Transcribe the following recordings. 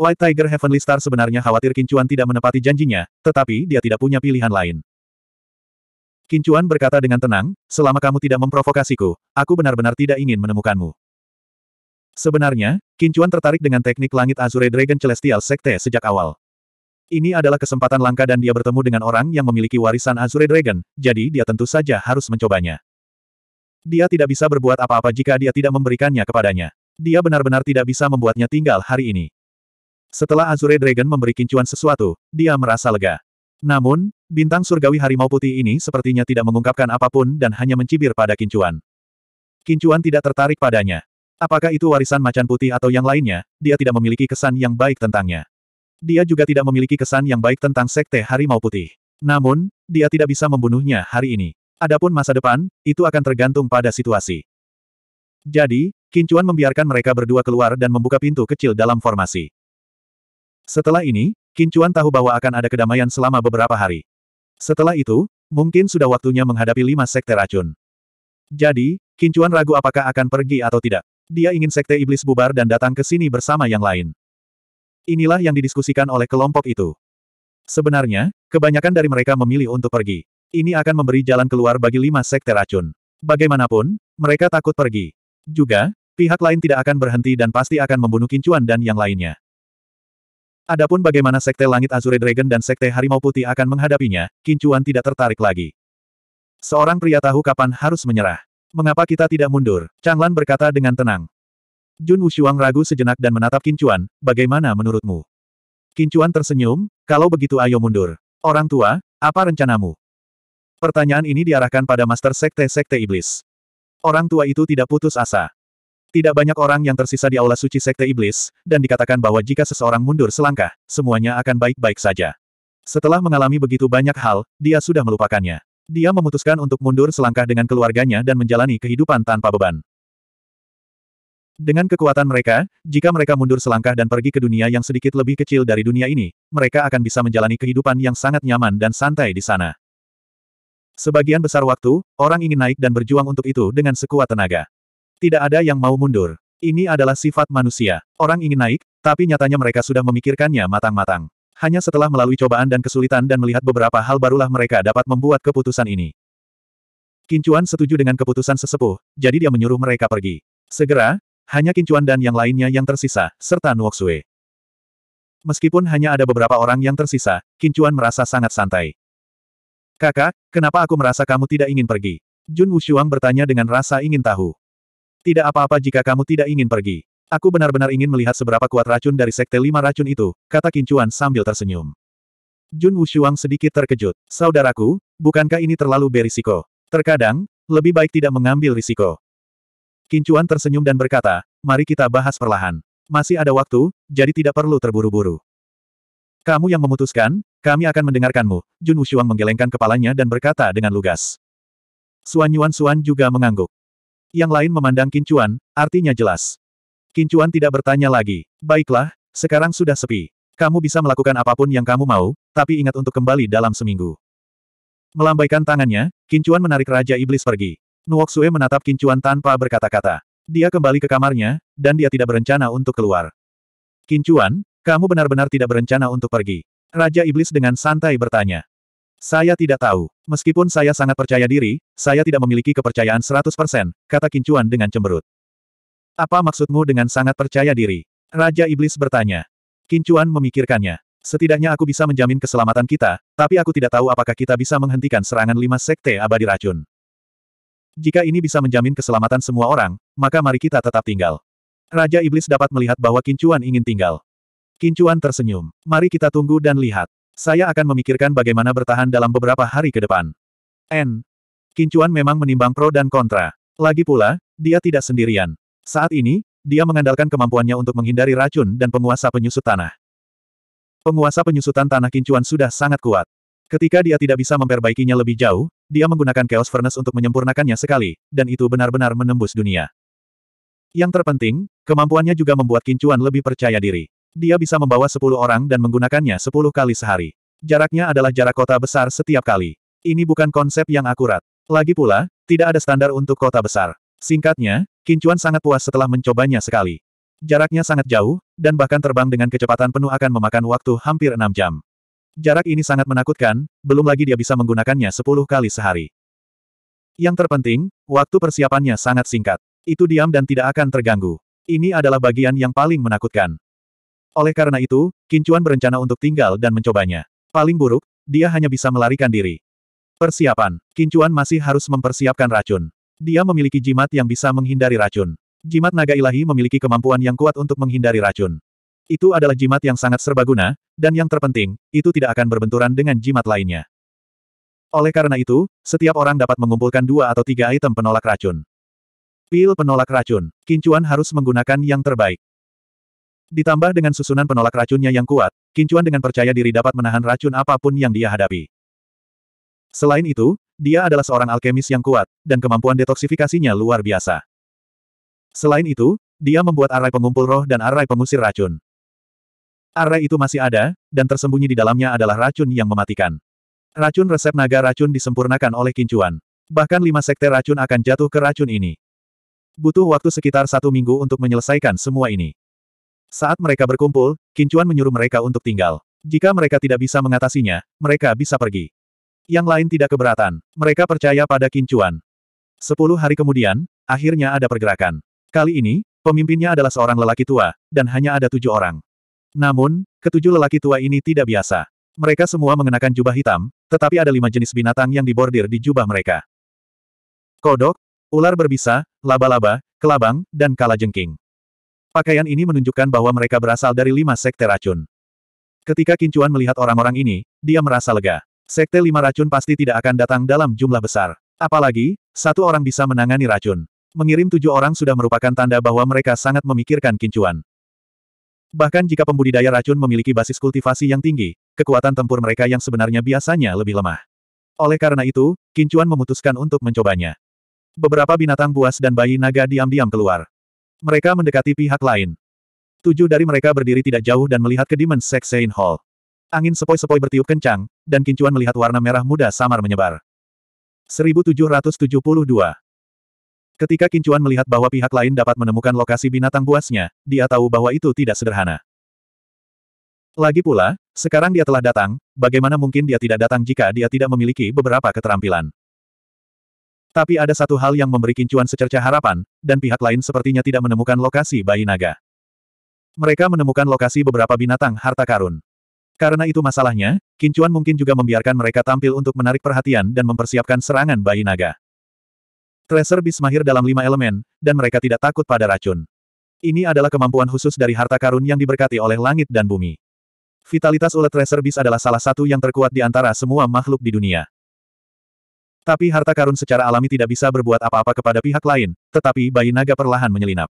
Light Tiger Heavenly Star sebenarnya khawatir Kincuan tidak menepati janjinya, tetapi dia tidak punya pilihan lain. Kincuan berkata dengan tenang, selama kamu tidak memprovokasiku, aku benar-benar tidak ingin menemukanmu. Sebenarnya, Kincuan tertarik dengan teknik langit Azure Dragon Celestial Sekte sejak awal. Ini adalah kesempatan langka dan dia bertemu dengan orang yang memiliki warisan Azure Dragon, jadi dia tentu saja harus mencobanya. Dia tidak bisa berbuat apa-apa jika dia tidak memberikannya kepadanya. Dia benar-benar tidak bisa membuatnya tinggal hari ini. Setelah Azure Dragon memberi kincuan sesuatu, dia merasa lega. Namun, bintang surgawi harimau putih ini sepertinya tidak mengungkapkan apapun dan hanya mencibir pada kincuan. Kincuan tidak tertarik padanya. Apakah itu warisan macan putih atau yang lainnya, dia tidak memiliki kesan yang baik tentangnya. Dia juga tidak memiliki kesan yang baik tentang Sekte Harimau Putih. Namun, dia tidak bisa membunuhnya hari ini. Adapun masa depan, itu akan tergantung pada situasi. Jadi, Kincuan membiarkan mereka berdua keluar dan membuka pintu kecil dalam formasi. Setelah ini, Kincuan tahu bahwa akan ada kedamaian selama beberapa hari. Setelah itu, mungkin sudah waktunya menghadapi lima sekte racun. Jadi, Kincuan ragu apakah akan pergi atau tidak. Dia ingin sekte iblis bubar dan datang ke sini bersama yang lain. Inilah yang didiskusikan oleh kelompok itu. Sebenarnya, kebanyakan dari mereka memilih untuk pergi. Ini akan memberi jalan keluar bagi lima sekte racun. Bagaimanapun, mereka takut pergi. Juga, pihak lain tidak akan berhenti dan pasti akan membunuh Kincuan dan yang lainnya. Adapun bagaimana Sekte Langit Azure Dragon dan Sekte Harimau Putih akan menghadapinya, Kincuan tidak tertarik lagi. Seorang pria tahu kapan harus menyerah. Mengapa kita tidak mundur? Changlan berkata dengan tenang. Jun Wushuang ragu sejenak dan menatap Kincuan, bagaimana menurutmu? Kincuan tersenyum, kalau begitu ayo mundur. Orang tua, apa rencanamu? Pertanyaan ini diarahkan pada Master Sekte Sekte Iblis. Orang tua itu tidak putus asa. Tidak banyak orang yang tersisa di aula suci Sekte Iblis, dan dikatakan bahwa jika seseorang mundur selangkah, semuanya akan baik-baik saja. Setelah mengalami begitu banyak hal, dia sudah melupakannya. Dia memutuskan untuk mundur selangkah dengan keluarganya dan menjalani kehidupan tanpa beban. Dengan kekuatan mereka, jika mereka mundur selangkah dan pergi ke dunia yang sedikit lebih kecil dari dunia ini, mereka akan bisa menjalani kehidupan yang sangat nyaman dan santai di sana. Sebagian besar waktu, orang ingin naik dan berjuang untuk itu dengan sekuat tenaga. Tidak ada yang mau mundur. Ini adalah sifat manusia. Orang ingin naik, tapi nyatanya mereka sudah memikirkannya matang-matang. Hanya setelah melalui cobaan dan kesulitan dan melihat beberapa hal barulah mereka dapat membuat keputusan ini. Kincuan setuju dengan keputusan sesepuh, jadi dia menyuruh mereka pergi. Segera, hanya Kincuan dan yang lainnya yang tersisa, serta Nuoksue. Meskipun hanya ada beberapa orang yang tersisa, Kincuan merasa sangat santai. Kakak, kenapa aku merasa kamu tidak ingin pergi? Jun Wushuang bertanya dengan rasa ingin tahu. Tidak apa-apa jika kamu tidak ingin pergi. Aku benar-benar ingin melihat seberapa kuat racun dari Sekte Lima Racun itu, kata Kincuan sambil tersenyum. Jun Wushuang sedikit terkejut. Saudaraku, bukankah ini terlalu berisiko? Terkadang, lebih baik tidak mengambil risiko. Kincuan tersenyum dan berkata, mari kita bahas perlahan. Masih ada waktu, jadi tidak perlu terburu-buru. Kamu yang memutuskan, kami akan mendengarkanmu. Jun Wushuang menggelengkan kepalanya dan berkata dengan lugas. Suan Yuan Suan juga mengangguk. Yang lain memandang Kincuan, artinya jelas. Kincuan tidak bertanya lagi. Baiklah, sekarang sudah sepi. Kamu bisa melakukan apapun yang kamu mau, tapi ingat untuk kembali dalam seminggu. Melambaikan tangannya, Kincuan menarik Raja Iblis pergi. Nuok Sue menatap Kincuan tanpa berkata-kata. Dia kembali ke kamarnya, dan dia tidak berencana untuk keluar. Kincuan, kamu benar-benar tidak berencana untuk pergi. Raja Iblis dengan santai bertanya. Saya tidak tahu. Meskipun saya sangat percaya diri, saya tidak memiliki kepercayaan 100%, kata Kincuan dengan cemberut. Apa maksudmu dengan sangat percaya diri? Raja Iblis bertanya. Kincuan memikirkannya. Setidaknya aku bisa menjamin keselamatan kita, tapi aku tidak tahu apakah kita bisa menghentikan serangan lima sekte abadi racun. Jika ini bisa menjamin keselamatan semua orang, maka mari kita tetap tinggal. Raja Iblis dapat melihat bahwa Kincuan ingin tinggal. Kincuan tersenyum. Mari kita tunggu dan lihat. Saya akan memikirkan bagaimana bertahan dalam beberapa hari ke depan. N. Kincuan memang menimbang pro dan kontra. Lagi pula, dia tidak sendirian. Saat ini, dia mengandalkan kemampuannya untuk menghindari racun dan penguasa penyusut tanah. Penguasa penyusutan tanah Kincuan sudah sangat kuat. Ketika dia tidak bisa memperbaikinya lebih jauh, dia menggunakan Chaos Furnace untuk menyempurnakannya sekali, dan itu benar-benar menembus dunia. Yang terpenting, kemampuannya juga membuat Kincuan lebih percaya diri. Dia bisa membawa sepuluh orang dan menggunakannya sepuluh kali sehari. Jaraknya adalah jarak kota besar setiap kali. Ini bukan konsep yang akurat. Lagi pula, tidak ada standar untuk kota besar. Singkatnya, Kincuan sangat puas setelah mencobanya sekali. Jaraknya sangat jauh, dan bahkan terbang dengan kecepatan penuh akan memakan waktu hampir enam jam. Jarak ini sangat menakutkan, belum lagi dia bisa menggunakannya sepuluh kali sehari. Yang terpenting, waktu persiapannya sangat singkat. Itu diam dan tidak akan terganggu. Ini adalah bagian yang paling menakutkan. Oleh karena itu, Kincuan berencana untuk tinggal dan mencobanya. Paling buruk, dia hanya bisa melarikan diri. Persiapan, Kincuan masih harus mempersiapkan racun. Dia memiliki jimat yang bisa menghindari racun. Jimat naga ilahi memiliki kemampuan yang kuat untuk menghindari racun. Itu adalah jimat yang sangat serbaguna, dan yang terpenting, itu tidak akan berbenturan dengan jimat lainnya. Oleh karena itu, setiap orang dapat mengumpulkan dua atau tiga item penolak racun. Pil penolak racun, Kincuan harus menggunakan yang terbaik. Ditambah dengan susunan penolak racunnya yang kuat, Kincuan dengan percaya diri dapat menahan racun apapun yang dia hadapi. Selain itu, dia adalah seorang alkemis yang kuat, dan kemampuan detoksifikasinya luar biasa. Selain itu, dia membuat arai pengumpul roh dan arai pengusir racun. Arai itu masih ada, dan tersembunyi di dalamnya adalah racun yang mematikan. Racun resep naga racun disempurnakan oleh kincuan. Bahkan lima sekte racun akan jatuh ke racun ini. Butuh waktu sekitar satu minggu untuk menyelesaikan semua ini. Saat mereka berkumpul, Kincuan menyuruh mereka untuk tinggal. Jika mereka tidak bisa mengatasinya, mereka bisa pergi. Yang lain tidak keberatan. Mereka percaya pada Kincuan. Sepuluh hari kemudian, akhirnya ada pergerakan. Kali ini, pemimpinnya adalah seorang lelaki tua, dan hanya ada tujuh orang. Namun, ketujuh lelaki tua ini tidak biasa. Mereka semua mengenakan jubah hitam, tetapi ada lima jenis binatang yang dibordir di jubah mereka. Kodok, ular berbisa, laba-laba, kelabang, dan kalajengking. Pakaian ini menunjukkan bahwa mereka berasal dari lima sekte racun. Ketika Kincuan melihat orang-orang ini, dia merasa lega. Sekte lima racun pasti tidak akan datang dalam jumlah besar. Apalagi, satu orang bisa menangani racun. Mengirim tujuh orang sudah merupakan tanda bahwa mereka sangat memikirkan Kincuan. Bahkan jika pembudidaya racun memiliki basis kultivasi yang tinggi, kekuatan tempur mereka yang sebenarnya biasanya lebih lemah. Oleh karena itu, Kincuan memutuskan untuk mencobanya. Beberapa binatang buas dan bayi naga diam-diam keluar. Mereka mendekati pihak lain. Tujuh dari mereka berdiri tidak jauh dan melihat ke Demon Sexain Hall. Angin sepoi-sepoi bertiup kencang, dan Kincuan melihat warna merah muda samar menyebar. 1772 Ketika Kincuan melihat bahwa pihak lain dapat menemukan lokasi binatang buasnya, dia tahu bahwa itu tidak sederhana. Lagi pula, sekarang dia telah datang, bagaimana mungkin dia tidak datang jika dia tidak memiliki beberapa keterampilan. Tapi ada satu hal yang memberi kincuan secerca harapan, dan pihak lain sepertinya tidak menemukan lokasi bayi naga. Mereka menemukan lokasi beberapa binatang harta karun. Karena itu masalahnya, Kincuan mungkin juga membiarkan mereka tampil untuk menarik perhatian dan mempersiapkan serangan bayi naga. Tracer bis mahir dalam lima elemen, dan mereka tidak takut pada racun. Ini adalah kemampuan khusus dari harta karun yang diberkati oleh langit dan bumi. Vitalitas ulet Tracer bis adalah salah satu yang terkuat di antara semua makhluk di dunia. Tapi harta karun secara alami tidak bisa berbuat apa-apa kepada pihak lain, tetapi bayi naga perlahan menyelinap.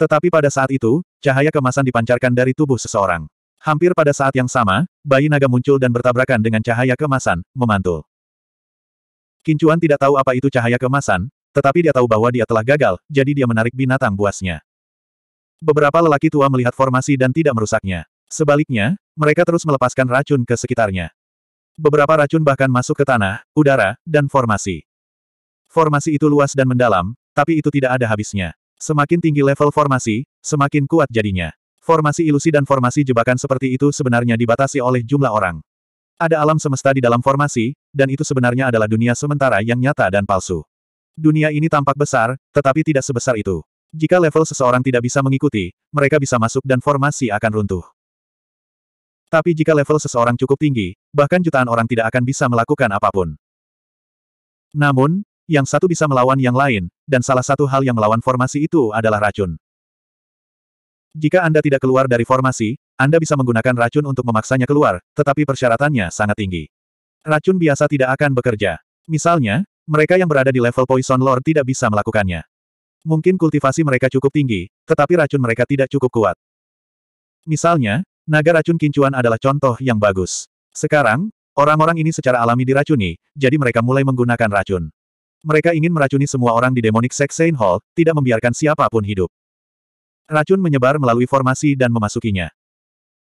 Tetapi pada saat itu, cahaya kemasan dipancarkan dari tubuh seseorang. Hampir pada saat yang sama, bayi naga muncul dan bertabrakan dengan cahaya kemasan, memantul. Kincuan tidak tahu apa itu cahaya kemasan, tetapi dia tahu bahwa dia telah gagal, jadi dia menarik binatang buasnya. Beberapa lelaki tua melihat formasi dan tidak merusaknya. Sebaliknya, mereka terus melepaskan racun ke sekitarnya. Beberapa racun bahkan masuk ke tanah, udara, dan formasi. Formasi itu luas dan mendalam, tapi itu tidak ada habisnya. Semakin tinggi level formasi, semakin kuat jadinya. Formasi ilusi dan formasi jebakan seperti itu sebenarnya dibatasi oleh jumlah orang. Ada alam semesta di dalam formasi, dan itu sebenarnya adalah dunia sementara yang nyata dan palsu. Dunia ini tampak besar, tetapi tidak sebesar itu. Jika level seseorang tidak bisa mengikuti, mereka bisa masuk dan formasi akan runtuh. Tapi jika level seseorang cukup tinggi, bahkan jutaan orang tidak akan bisa melakukan apapun. Namun, yang satu bisa melawan yang lain, dan salah satu hal yang melawan formasi itu adalah racun. Jika Anda tidak keluar dari formasi, Anda bisa menggunakan racun untuk memaksanya keluar, tetapi persyaratannya sangat tinggi. Racun biasa tidak akan bekerja. Misalnya, mereka yang berada di level Poison Lord tidak bisa melakukannya. Mungkin kultivasi mereka cukup tinggi, tetapi racun mereka tidak cukup kuat. Misalnya, Naga racun kincuan adalah contoh yang bagus. Sekarang, orang-orang ini secara alami diracuni, jadi mereka mulai menggunakan racun. Mereka ingin meracuni semua orang di Demonic Sect Saint Hall, tidak membiarkan siapapun hidup. Racun menyebar melalui formasi dan memasukinya.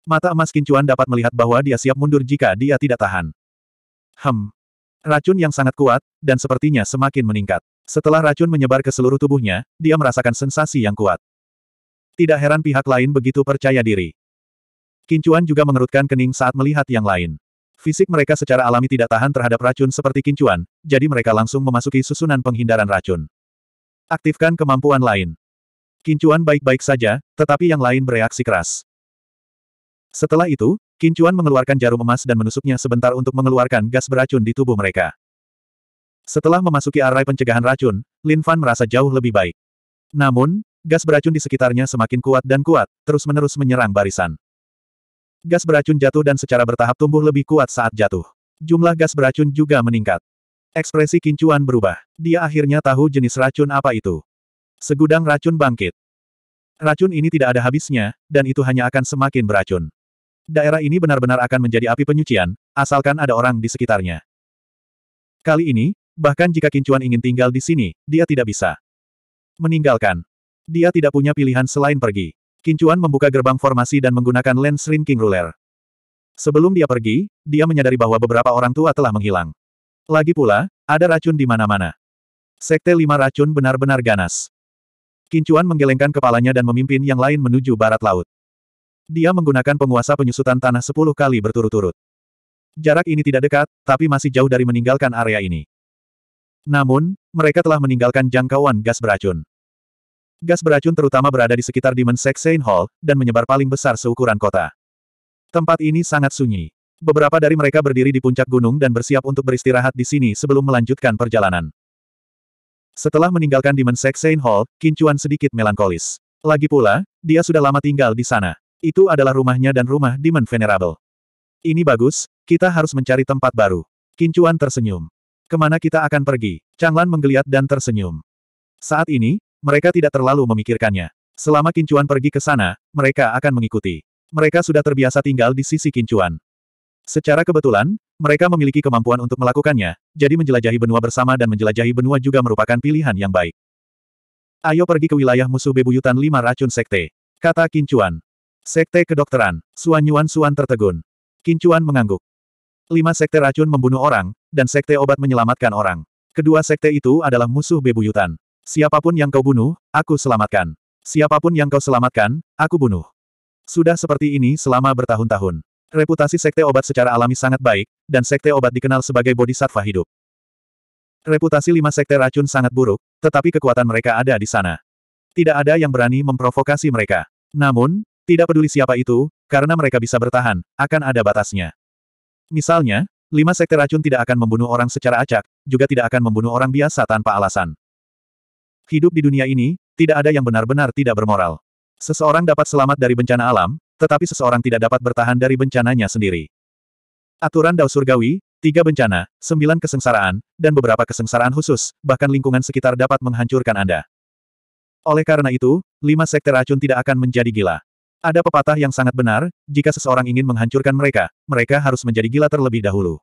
Mata emas kincuan dapat melihat bahwa dia siap mundur jika dia tidak tahan. Hem. Racun yang sangat kuat, dan sepertinya semakin meningkat. Setelah racun menyebar ke seluruh tubuhnya, dia merasakan sensasi yang kuat. Tidak heran pihak lain begitu percaya diri. Kincuan juga mengerutkan kening saat melihat yang lain. Fisik mereka secara alami tidak tahan terhadap racun seperti kincuan, jadi mereka langsung memasuki susunan penghindaran racun. Aktifkan kemampuan lain. Kincuan baik-baik saja, tetapi yang lain bereaksi keras. Setelah itu, Kincuan mengeluarkan jarum emas dan menusuknya sebentar untuk mengeluarkan gas beracun di tubuh mereka. Setelah memasuki arai pencegahan racun, Lin Fan merasa jauh lebih baik. Namun, gas beracun di sekitarnya semakin kuat dan kuat, terus-menerus menyerang barisan. Gas beracun jatuh dan secara bertahap tumbuh lebih kuat saat jatuh. Jumlah gas beracun juga meningkat. Ekspresi kincuan berubah. Dia akhirnya tahu jenis racun apa itu. Segudang racun bangkit. Racun ini tidak ada habisnya, dan itu hanya akan semakin beracun. Daerah ini benar-benar akan menjadi api penyucian, asalkan ada orang di sekitarnya. Kali ini, bahkan jika kincuan ingin tinggal di sini, dia tidak bisa meninggalkan. Dia tidak punya pilihan selain pergi. Kincuan membuka gerbang formasi dan menggunakan lens shrinking ruler. Sebelum dia pergi, dia menyadari bahwa beberapa orang tua telah menghilang. Lagi pula, ada racun di mana-mana. Sekte lima racun benar-benar ganas. Kincuan menggelengkan kepalanya dan memimpin yang lain menuju barat laut. Dia menggunakan penguasa penyusutan tanah sepuluh kali berturut-turut. Jarak ini tidak dekat, tapi masih jauh dari meninggalkan area ini. Namun, mereka telah meninggalkan jangkauan gas beracun. Gas beracun terutama berada di sekitar Demon Saint Hall, dan menyebar paling besar seukuran kota. Tempat ini sangat sunyi. Beberapa dari mereka berdiri di puncak gunung dan bersiap untuk beristirahat di sini sebelum melanjutkan perjalanan. Setelah meninggalkan Demon Saint Hall, Kincuan sedikit melankolis. Lagi pula, dia sudah lama tinggal di sana. Itu adalah rumahnya dan rumah Demon Venerable. Ini bagus, kita harus mencari tempat baru. Kincuan tersenyum. Kemana kita akan pergi? Changlan menggeliat dan tersenyum. Saat ini, mereka tidak terlalu memikirkannya. Selama Kincuan pergi ke sana, mereka akan mengikuti. Mereka sudah terbiasa tinggal di sisi Kincuan. Secara kebetulan, mereka memiliki kemampuan untuk melakukannya, jadi menjelajahi benua bersama dan menjelajahi benua juga merupakan pilihan yang baik. Ayo pergi ke wilayah musuh bebuyutan lima racun sekte. Kata Kincuan. Sekte kedokteran, Suan Yuan Suan tertegun. Kincuan mengangguk. Lima sekte racun membunuh orang, dan sekte obat menyelamatkan orang. Kedua sekte itu adalah musuh bebuyutan. Siapapun yang kau bunuh, aku selamatkan. Siapapun yang kau selamatkan, aku bunuh. Sudah seperti ini selama bertahun-tahun. Reputasi sekte obat secara alami sangat baik, dan sekte obat dikenal sebagai bodhisattva hidup. Reputasi lima sekte racun sangat buruk, tetapi kekuatan mereka ada di sana. Tidak ada yang berani memprovokasi mereka. Namun, tidak peduli siapa itu, karena mereka bisa bertahan, akan ada batasnya. Misalnya, lima sekte racun tidak akan membunuh orang secara acak, juga tidak akan membunuh orang biasa tanpa alasan. Hidup di dunia ini, tidak ada yang benar-benar tidak bermoral. Seseorang dapat selamat dari bencana alam, tetapi seseorang tidak dapat bertahan dari bencananya sendiri. Aturan Dao Surgawi, tiga bencana, sembilan kesengsaraan, dan beberapa kesengsaraan khusus, bahkan lingkungan sekitar dapat menghancurkan Anda. Oleh karena itu, lima sekte racun tidak akan menjadi gila. Ada pepatah yang sangat benar, jika seseorang ingin menghancurkan mereka, mereka harus menjadi gila terlebih dahulu.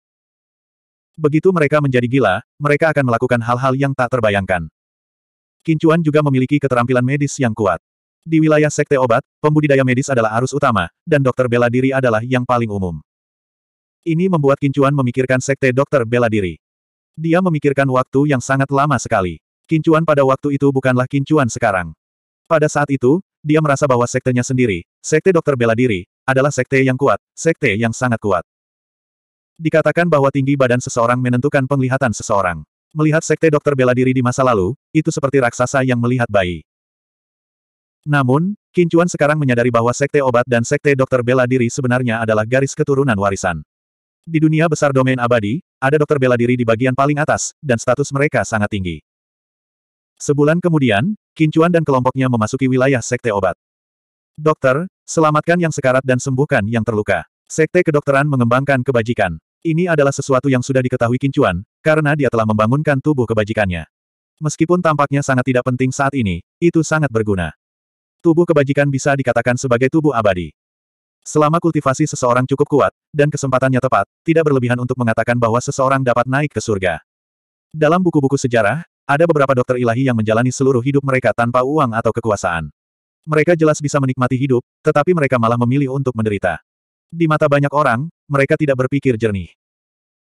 Begitu mereka menjadi gila, mereka akan melakukan hal-hal yang tak terbayangkan. Kincuan juga memiliki keterampilan medis yang kuat. Di wilayah sekte obat, pembudidaya medis adalah arus utama, dan dokter bela diri adalah yang paling umum. Ini membuat Kincuan memikirkan sekte dokter bela diri. Dia memikirkan waktu yang sangat lama sekali. Kincuan pada waktu itu bukanlah Kincuan sekarang. Pada saat itu, dia merasa bahwa sektenya sendiri, sekte dokter bela diri, adalah sekte yang kuat, sekte yang sangat kuat. Dikatakan bahwa tinggi badan seseorang menentukan penglihatan seseorang. Melihat sekte dokter bela diri di masa lalu, itu seperti raksasa yang melihat bayi. Namun, Kincuan sekarang menyadari bahwa sekte obat dan sekte dokter bela diri sebenarnya adalah garis keturunan warisan. Di dunia besar domain abadi, ada dokter bela diri di bagian paling atas, dan status mereka sangat tinggi. Sebulan kemudian, Kincuan dan kelompoknya memasuki wilayah sekte obat. Dokter, selamatkan yang sekarat dan sembuhkan yang terluka. Sekte kedokteran mengembangkan kebajikan. Ini adalah sesuatu yang sudah diketahui Kincuan, karena dia telah membangunkan tubuh kebajikannya. Meskipun tampaknya sangat tidak penting saat ini, itu sangat berguna. Tubuh kebajikan bisa dikatakan sebagai tubuh abadi. Selama kultivasi seseorang cukup kuat, dan kesempatannya tepat, tidak berlebihan untuk mengatakan bahwa seseorang dapat naik ke surga. Dalam buku-buku sejarah, ada beberapa dokter ilahi yang menjalani seluruh hidup mereka tanpa uang atau kekuasaan. Mereka jelas bisa menikmati hidup, tetapi mereka malah memilih untuk menderita. Di mata banyak orang, mereka tidak berpikir jernih.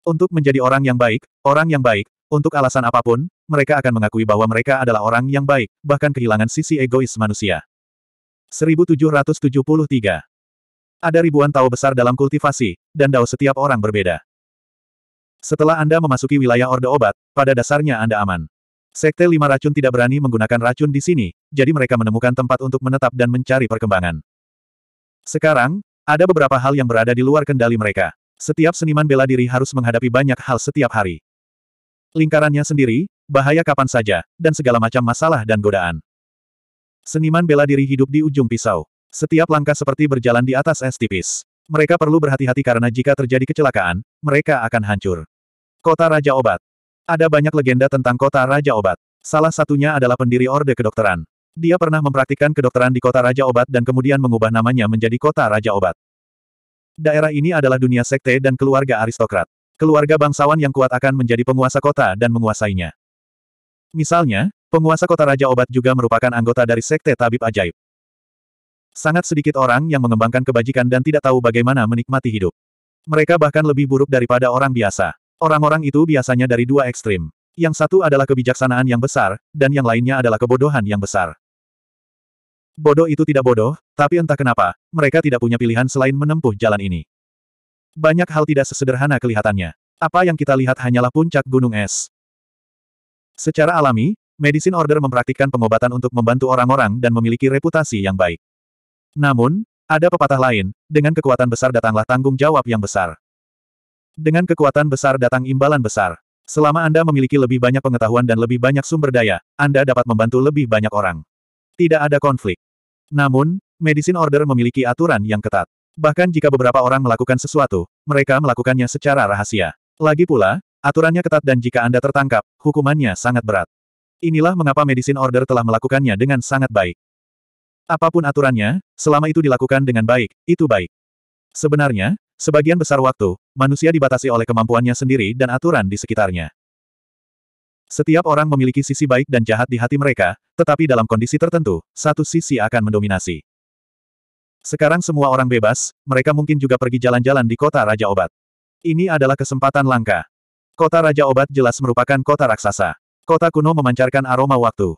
Untuk menjadi orang yang baik, orang yang baik, untuk alasan apapun, mereka akan mengakui bahwa mereka adalah orang yang baik, bahkan kehilangan sisi egois manusia. 1773 Ada ribuan tau besar dalam kultivasi, dan dao setiap orang berbeda. Setelah Anda memasuki wilayah Orde Obat, pada dasarnya Anda aman. Sekte Lima Racun tidak berani menggunakan racun di sini, jadi mereka menemukan tempat untuk menetap dan mencari perkembangan. Sekarang, ada beberapa hal yang berada di luar kendali mereka. Setiap seniman bela diri harus menghadapi banyak hal setiap hari. Lingkarannya sendiri, bahaya kapan saja, dan segala macam masalah dan godaan. Seniman bela diri hidup di ujung pisau. Setiap langkah seperti berjalan di atas es tipis. Mereka perlu berhati-hati karena jika terjadi kecelakaan, mereka akan hancur. Kota Raja Obat Ada banyak legenda tentang kota Raja Obat. Salah satunya adalah pendiri Orde Kedokteran, dia pernah mempraktikkan kedokteran di kota Raja Obat dan kemudian mengubah namanya menjadi kota Raja Obat. Daerah ini adalah dunia sekte dan keluarga aristokrat. Keluarga bangsawan yang kuat akan menjadi penguasa kota dan menguasainya. Misalnya, penguasa kota Raja Obat juga merupakan anggota dari sekte tabib ajaib. Sangat sedikit orang yang mengembangkan kebajikan dan tidak tahu bagaimana menikmati hidup. Mereka bahkan lebih buruk daripada orang biasa. Orang-orang itu biasanya dari dua ekstrim. Yang satu adalah kebijaksanaan yang besar, dan yang lainnya adalah kebodohan yang besar. Bodoh itu tidak bodoh, tapi entah kenapa, mereka tidak punya pilihan selain menempuh jalan ini. Banyak hal tidak sesederhana kelihatannya. Apa yang kita lihat hanyalah puncak gunung es. Secara alami, Medicine Order mempraktikkan pengobatan untuk membantu orang-orang dan memiliki reputasi yang baik. Namun, ada pepatah lain, dengan kekuatan besar datanglah tanggung jawab yang besar. Dengan kekuatan besar datang imbalan besar. Selama Anda memiliki lebih banyak pengetahuan dan lebih banyak sumber daya, Anda dapat membantu lebih banyak orang. Tidak ada konflik. Namun, Medicine Order memiliki aturan yang ketat. Bahkan jika beberapa orang melakukan sesuatu, mereka melakukannya secara rahasia. Lagi pula, aturannya ketat dan jika Anda tertangkap, hukumannya sangat berat. Inilah mengapa Medicine Order telah melakukannya dengan sangat baik. Apapun aturannya, selama itu dilakukan dengan baik, itu baik. Sebenarnya, sebagian besar waktu, manusia dibatasi oleh kemampuannya sendiri dan aturan di sekitarnya. Setiap orang memiliki sisi baik dan jahat di hati mereka, tetapi dalam kondisi tertentu, satu sisi akan mendominasi. Sekarang semua orang bebas, mereka mungkin juga pergi jalan-jalan di kota Raja Obat. Ini adalah kesempatan langka. Kota Raja Obat jelas merupakan kota raksasa. Kota kuno memancarkan aroma waktu.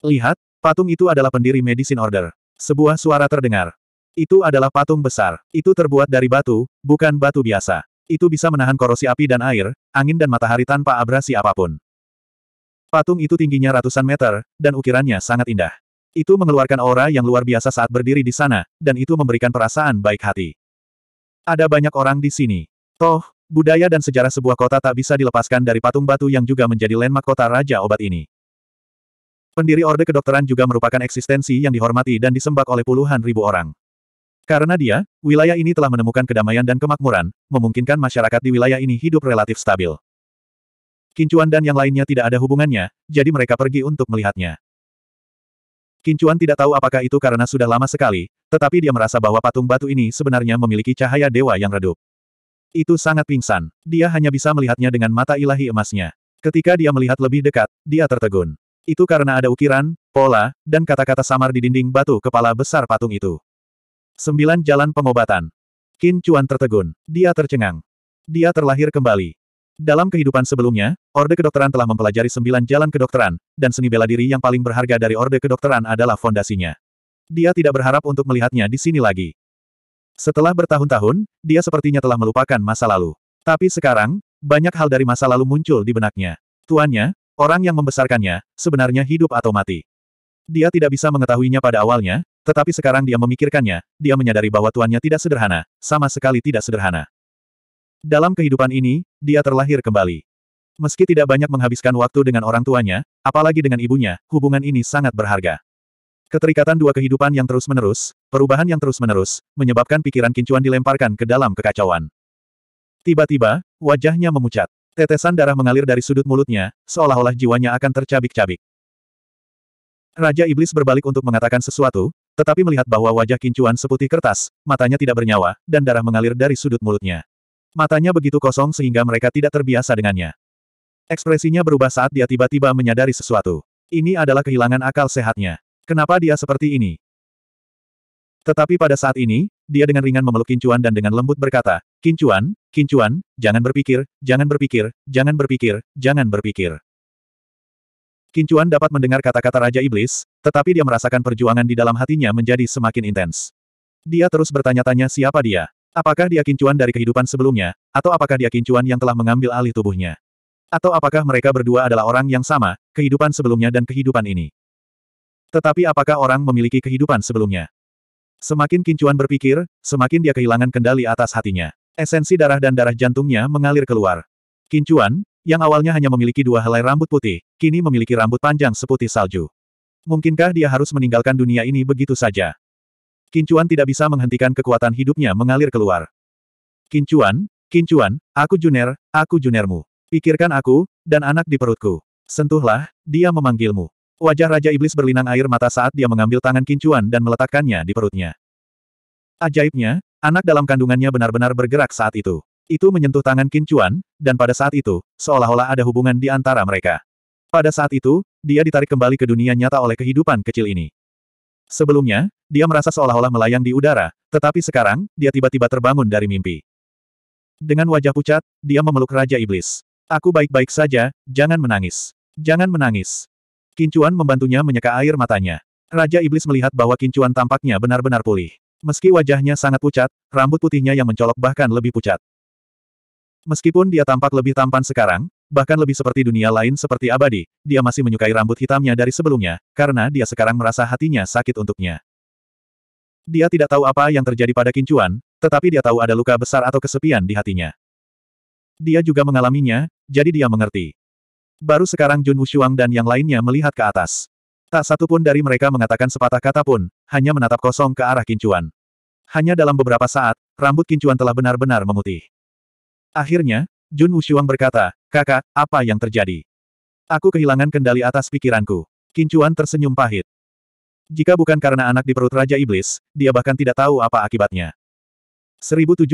Lihat, patung itu adalah pendiri Medicine Order. Sebuah suara terdengar. Itu adalah patung besar. Itu terbuat dari batu, bukan batu biasa. Itu bisa menahan korosi api dan air, angin dan matahari tanpa abrasi apapun. Patung itu tingginya ratusan meter, dan ukirannya sangat indah. Itu mengeluarkan aura yang luar biasa saat berdiri di sana, dan itu memberikan perasaan baik hati. Ada banyak orang di sini. Toh, budaya dan sejarah sebuah kota tak bisa dilepaskan dari patung batu yang juga menjadi landmark kota Raja Obat ini. Pendiri Orde Kedokteran juga merupakan eksistensi yang dihormati dan disembah oleh puluhan ribu orang. Karena dia, wilayah ini telah menemukan kedamaian dan kemakmuran, memungkinkan masyarakat di wilayah ini hidup relatif stabil. Kincuan dan yang lainnya tidak ada hubungannya, jadi mereka pergi untuk melihatnya. Kincuan tidak tahu apakah itu karena sudah lama sekali, tetapi dia merasa bahwa patung batu ini sebenarnya memiliki cahaya dewa yang redup. Itu sangat pingsan. Dia hanya bisa melihatnya dengan mata ilahi emasnya. Ketika dia melihat lebih dekat, dia tertegun. Itu karena ada ukiran, pola, dan kata-kata samar di dinding batu kepala besar patung itu. Sembilan jalan pengobatan. Kincuan tertegun. Dia tercengang. Dia terlahir kembali. Dalam kehidupan sebelumnya, Orde Kedokteran telah mempelajari sembilan jalan kedokteran, dan seni bela diri yang paling berharga dari Orde Kedokteran adalah fondasinya. Dia tidak berharap untuk melihatnya di sini lagi. Setelah bertahun-tahun, dia sepertinya telah melupakan masa lalu. Tapi sekarang, banyak hal dari masa lalu muncul di benaknya. Tuannya, orang yang membesarkannya, sebenarnya hidup atau mati. Dia tidak bisa mengetahuinya pada awalnya, tetapi sekarang dia memikirkannya, dia menyadari bahwa tuannya tidak sederhana, sama sekali tidak sederhana. Dalam kehidupan ini, dia terlahir kembali. Meski tidak banyak menghabiskan waktu dengan orang tuanya, apalagi dengan ibunya, hubungan ini sangat berharga. Keterikatan dua kehidupan yang terus-menerus, perubahan yang terus-menerus, menyebabkan pikiran Kincuan dilemparkan ke dalam kekacauan. Tiba-tiba, wajahnya memucat. Tetesan darah mengalir dari sudut mulutnya, seolah-olah jiwanya akan tercabik-cabik. Raja Iblis berbalik untuk mengatakan sesuatu, tetapi melihat bahwa wajah Kincuan seputih kertas, matanya tidak bernyawa, dan darah mengalir dari sudut mulutnya. Matanya begitu kosong sehingga mereka tidak terbiasa dengannya. Ekspresinya berubah saat dia tiba-tiba menyadari sesuatu. Ini adalah kehilangan akal sehatnya. Kenapa dia seperti ini? Tetapi pada saat ini, dia dengan ringan memeluk Kincuan dan dengan lembut berkata, Kincuan, Kincuan, jangan berpikir, jangan berpikir, jangan berpikir, jangan berpikir. Kincuan dapat mendengar kata-kata Raja Iblis, tetapi dia merasakan perjuangan di dalam hatinya menjadi semakin intens. Dia terus bertanya-tanya siapa dia. Apakah dia kincuan dari kehidupan sebelumnya, atau apakah dia kincuan yang telah mengambil alih tubuhnya? Atau apakah mereka berdua adalah orang yang sama, kehidupan sebelumnya dan kehidupan ini? Tetapi apakah orang memiliki kehidupan sebelumnya? Semakin kincuan berpikir, semakin dia kehilangan kendali atas hatinya. Esensi darah dan darah jantungnya mengalir keluar. Kincuan, yang awalnya hanya memiliki dua helai rambut putih, kini memiliki rambut panjang seputih salju. Mungkinkah dia harus meninggalkan dunia ini begitu saja? Kincuan tidak bisa menghentikan kekuatan hidupnya mengalir keluar. Kincuan, Kincuan, aku Juner, aku Junermu. Pikirkan aku, dan anak di perutku. Sentuhlah, dia memanggilmu. Wajah Raja Iblis berlinang air mata saat dia mengambil tangan Kincuan dan meletakkannya di perutnya. Ajaibnya, anak dalam kandungannya benar-benar bergerak saat itu. Itu menyentuh tangan Kincuan, dan pada saat itu, seolah-olah ada hubungan di antara mereka. Pada saat itu, dia ditarik kembali ke dunia nyata oleh kehidupan kecil ini. Sebelumnya, dia merasa seolah-olah melayang di udara, tetapi sekarang, dia tiba-tiba terbangun dari mimpi. Dengan wajah pucat, dia memeluk Raja Iblis. Aku baik-baik saja, jangan menangis. Jangan menangis. Kincuan membantunya menyeka air matanya. Raja Iblis melihat bahwa Kincuan tampaknya benar-benar pulih. Meski wajahnya sangat pucat, rambut putihnya yang mencolok bahkan lebih pucat. Meskipun dia tampak lebih tampan sekarang, bahkan lebih seperti dunia lain seperti abadi, dia masih menyukai rambut hitamnya dari sebelumnya, karena dia sekarang merasa hatinya sakit untuknya. Dia tidak tahu apa yang terjadi pada Kincuan, tetapi dia tahu ada luka besar atau kesepian di hatinya. Dia juga mengalaminya, jadi dia mengerti. Baru sekarang Jun Wushuang dan yang lainnya melihat ke atas. Tak satu pun dari mereka mengatakan sepatah kata pun, hanya menatap kosong ke arah Kincuan. Hanya dalam beberapa saat, rambut Kincuan telah benar-benar memutih. Akhirnya, Jun Wushuang berkata, kakak, apa yang terjadi? Aku kehilangan kendali atas pikiranku. Kincuan tersenyum pahit. Jika bukan karena anak di perut Raja Iblis, dia bahkan tidak tahu apa akibatnya. 1774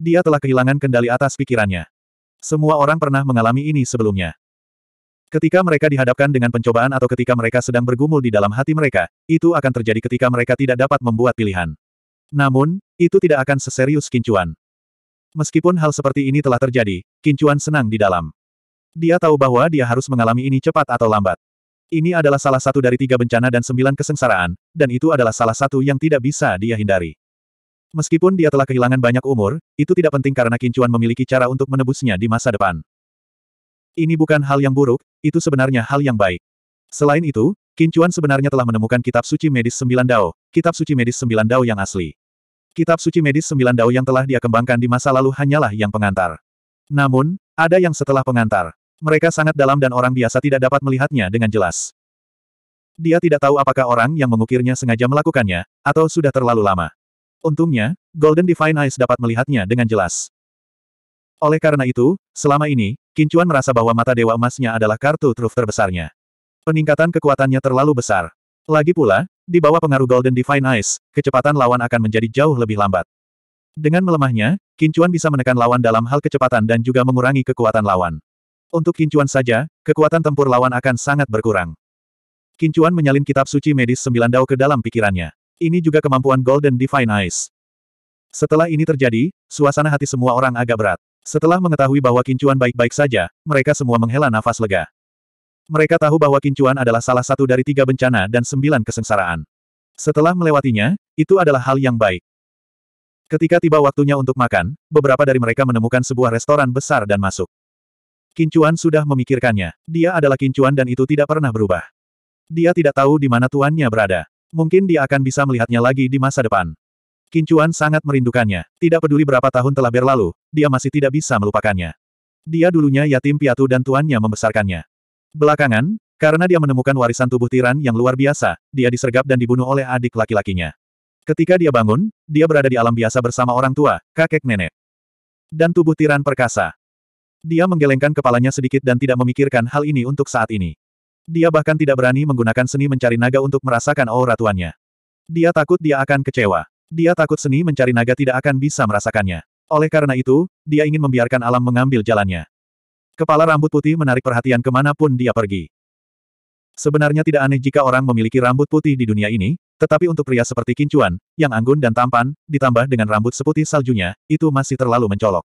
Dia telah kehilangan kendali atas pikirannya. Semua orang pernah mengalami ini sebelumnya. Ketika mereka dihadapkan dengan pencobaan atau ketika mereka sedang bergumul di dalam hati mereka, itu akan terjadi ketika mereka tidak dapat membuat pilihan. Namun, itu tidak akan seserius kincuan. Meskipun hal seperti ini telah terjadi, Kincuan senang di dalam. Dia tahu bahwa dia harus mengalami ini cepat atau lambat. Ini adalah salah satu dari tiga bencana dan sembilan kesengsaraan, dan itu adalah salah satu yang tidak bisa dia hindari. Meskipun dia telah kehilangan banyak umur, itu tidak penting karena Kincuan memiliki cara untuk menebusnya di masa depan. Ini bukan hal yang buruk, itu sebenarnya hal yang baik. Selain itu, Kincuan sebenarnya telah menemukan kitab suci medis sembilan dao, kitab suci medis sembilan dao yang asli. Kitab suci medis sembilan dao yang telah dia kembangkan di masa lalu hanyalah yang pengantar. Namun, ada yang setelah pengantar. Mereka sangat dalam dan orang biasa tidak dapat melihatnya dengan jelas. Dia tidak tahu apakah orang yang mengukirnya sengaja melakukannya, atau sudah terlalu lama. Untungnya, Golden Divine Eyes dapat melihatnya dengan jelas. Oleh karena itu, selama ini, Kincuan merasa bahwa mata dewa emasnya adalah kartu truf terbesarnya. Peningkatan kekuatannya terlalu besar. Lagi pula, di bawah pengaruh Golden Divine Eyes, kecepatan lawan akan menjadi jauh lebih lambat. Dengan melemahnya, Kincuan bisa menekan lawan dalam hal kecepatan dan juga mengurangi kekuatan lawan. Untuk Kincuan saja, kekuatan tempur lawan akan sangat berkurang. Kincuan menyalin kitab suci medis sembilan dao ke dalam pikirannya. Ini juga kemampuan Golden Divine Eyes. Setelah ini terjadi, suasana hati semua orang agak berat. Setelah mengetahui bahwa Kincuan baik-baik saja, mereka semua menghela nafas lega. Mereka tahu bahwa kincuan adalah salah satu dari tiga bencana dan sembilan kesengsaraan. Setelah melewatinya, itu adalah hal yang baik. Ketika tiba waktunya untuk makan, beberapa dari mereka menemukan sebuah restoran besar dan masuk. Kincuan sudah memikirkannya. Dia adalah kincuan dan itu tidak pernah berubah. Dia tidak tahu di mana tuannya berada. Mungkin dia akan bisa melihatnya lagi di masa depan. Kincuan sangat merindukannya. Tidak peduli berapa tahun telah berlalu, dia masih tidak bisa melupakannya. Dia dulunya yatim piatu dan tuannya membesarkannya. Belakangan, karena dia menemukan warisan tubuh tiran yang luar biasa, dia disergap dan dibunuh oleh adik laki-lakinya. Ketika dia bangun, dia berada di alam biasa bersama orang tua, kakek nenek. Dan tubuh tiran perkasa. Dia menggelengkan kepalanya sedikit dan tidak memikirkan hal ini untuk saat ini. Dia bahkan tidak berani menggunakan seni mencari naga untuk merasakan aura tuannya. Dia takut dia akan kecewa. Dia takut seni mencari naga tidak akan bisa merasakannya. Oleh karena itu, dia ingin membiarkan alam mengambil jalannya. Kepala rambut putih menarik perhatian kemanapun dia pergi. Sebenarnya tidak aneh jika orang memiliki rambut putih di dunia ini, tetapi untuk pria seperti Kincuan, yang anggun dan tampan, ditambah dengan rambut seputih saljunya, itu masih terlalu mencolok.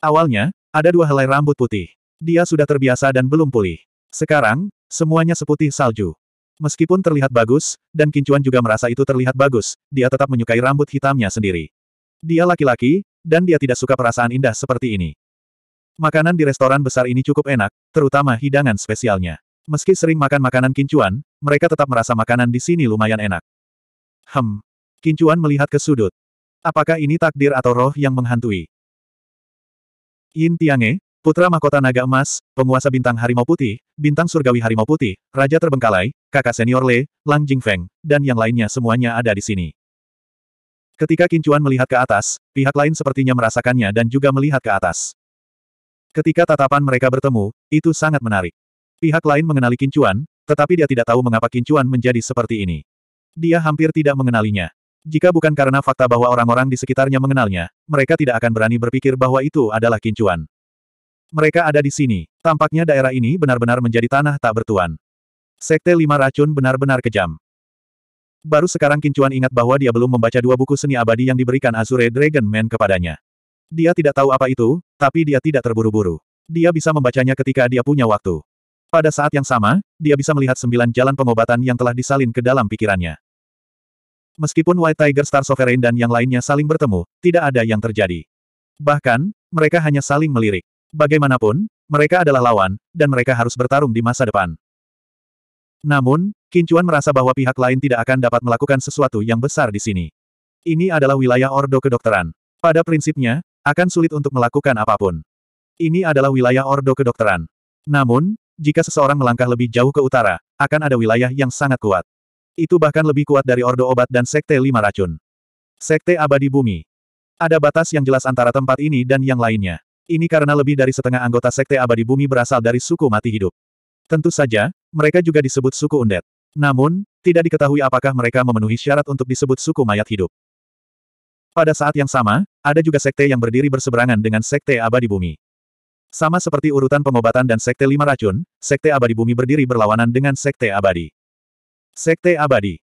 Awalnya, ada dua helai rambut putih. Dia sudah terbiasa dan belum pulih. Sekarang, semuanya seputih salju. Meskipun terlihat bagus, dan Kincuan juga merasa itu terlihat bagus, dia tetap menyukai rambut hitamnya sendiri. Dia laki-laki, dan dia tidak suka perasaan indah seperti ini. Makanan di restoran besar ini cukup enak, terutama hidangan spesialnya. Meski sering makan makanan kincuan, mereka tetap merasa makanan di sini lumayan enak. Hem. Kincuan melihat ke sudut. Apakah ini takdir atau roh yang menghantui? Yin Tiange, putra mahkota naga emas, penguasa bintang harimau putih, bintang surgawi harimau putih, raja terbengkalai, kakak senior Le, Lang Jingfeng, dan yang lainnya semuanya ada di sini. Ketika Kincuan melihat ke atas, pihak lain sepertinya merasakannya dan juga melihat ke atas. Ketika tatapan mereka bertemu, itu sangat menarik. Pihak lain mengenali Kincuan, tetapi dia tidak tahu mengapa Kincuan menjadi seperti ini. Dia hampir tidak mengenalinya. Jika bukan karena fakta bahwa orang-orang di sekitarnya mengenalnya, mereka tidak akan berani berpikir bahwa itu adalah Kincuan. Mereka ada di sini. Tampaknya daerah ini benar-benar menjadi tanah tak bertuan. Sekte Lima Racun benar-benar kejam. Baru sekarang Kincuan ingat bahwa dia belum membaca dua buku seni abadi yang diberikan Azure Dragon Man kepadanya. Dia tidak tahu apa itu, tapi dia tidak terburu-buru. Dia bisa membacanya ketika dia punya waktu. Pada saat yang sama, dia bisa melihat sembilan jalan pengobatan yang telah disalin ke dalam pikirannya. Meskipun White Tiger Star Sovereign dan yang lainnya saling bertemu, tidak ada yang terjadi. Bahkan, mereka hanya saling melirik. Bagaimanapun, mereka adalah lawan, dan mereka harus bertarung di masa depan. Namun, Kincuan merasa bahwa pihak lain tidak akan dapat melakukan sesuatu yang besar di sini. Ini adalah wilayah Ordo Kedokteran. Pada prinsipnya, akan sulit untuk melakukan apapun. Ini adalah wilayah Ordo Kedokteran. Namun, jika seseorang melangkah lebih jauh ke utara, akan ada wilayah yang sangat kuat. Itu bahkan lebih kuat dari Ordo Obat dan Sekte Lima Racun. Sekte Abadi Bumi. Ada batas yang jelas antara tempat ini dan yang lainnya. Ini karena lebih dari setengah anggota Sekte Abadi Bumi berasal dari suku mati hidup. Tentu saja, mereka juga disebut suku undet. Namun, tidak diketahui apakah mereka memenuhi syarat untuk disebut suku mayat hidup. Pada saat yang sama, ada juga sekte yang berdiri berseberangan dengan sekte abadi bumi. Sama seperti urutan pengobatan dan sekte lima racun, sekte abadi bumi berdiri berlawanan dengan sekte abadi. Sekte abadi.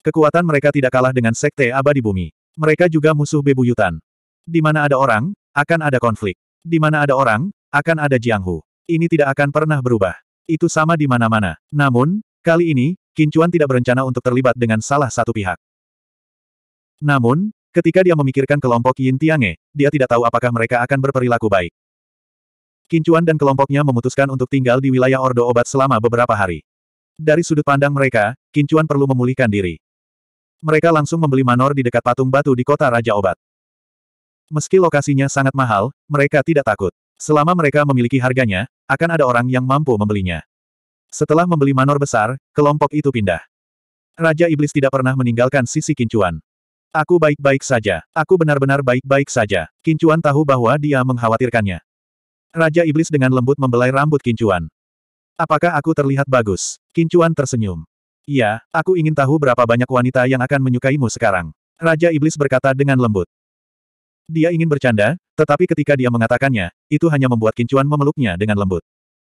Kekuatan mereka tidak kalah dengan sekte abadi bumi. Mereka juga musuh bebuyutan. Di mana ada orang, akan ada konflik. Di mana ada orang, akan ada Jianghu. Ini tidak akan pernah berubah. Itu sama di mana-mana. Namun, kali ini, Kincuan tidak berencana untuk terlibat dengan salah satu pihak. Namun, Ketika dia memikirkan kelompok Yin Tiange, dia tidak tahu apakah mereka akan berperilaku baik. Kincuan dan kelompoknya memutuskan untuk tinggal di wilayah Ordo Obat selama beberapa hari. Dari sudut pandang mereka, Kincuan perlu memulihkan diri. Mereka langsung membeli manor di dekat patung batu di kota Raja Obat. Meski lokasinya sangat mahal, mereka tidak takut. Selama mereka memiliki harganya, akan ada orang yang mampu membelinya. Setelah membeli manor besar, kelompok itu pindah. Raja Iblis tidak pernah meninggalkan sisi Kincuan. Aku baik-baik saja. Aku benar-benar baik-baik saja. Kincuan tahu bahwa dia mengkhawatirkannya. Raja Iblis dengan lembut membelai rambut Kincuan. Apakah aku terlihat bagus? Kincuan tersenyum. Iya, aku ingin tahu berapa banyak wanita yang akan menyukaimu sekarang. Raja Iblis berkata dengan lembut. Dia ingin bercanda, tetapi ketika dia mengatakannya, itu hanya membuat Kincuan memeluknya dengan lembut.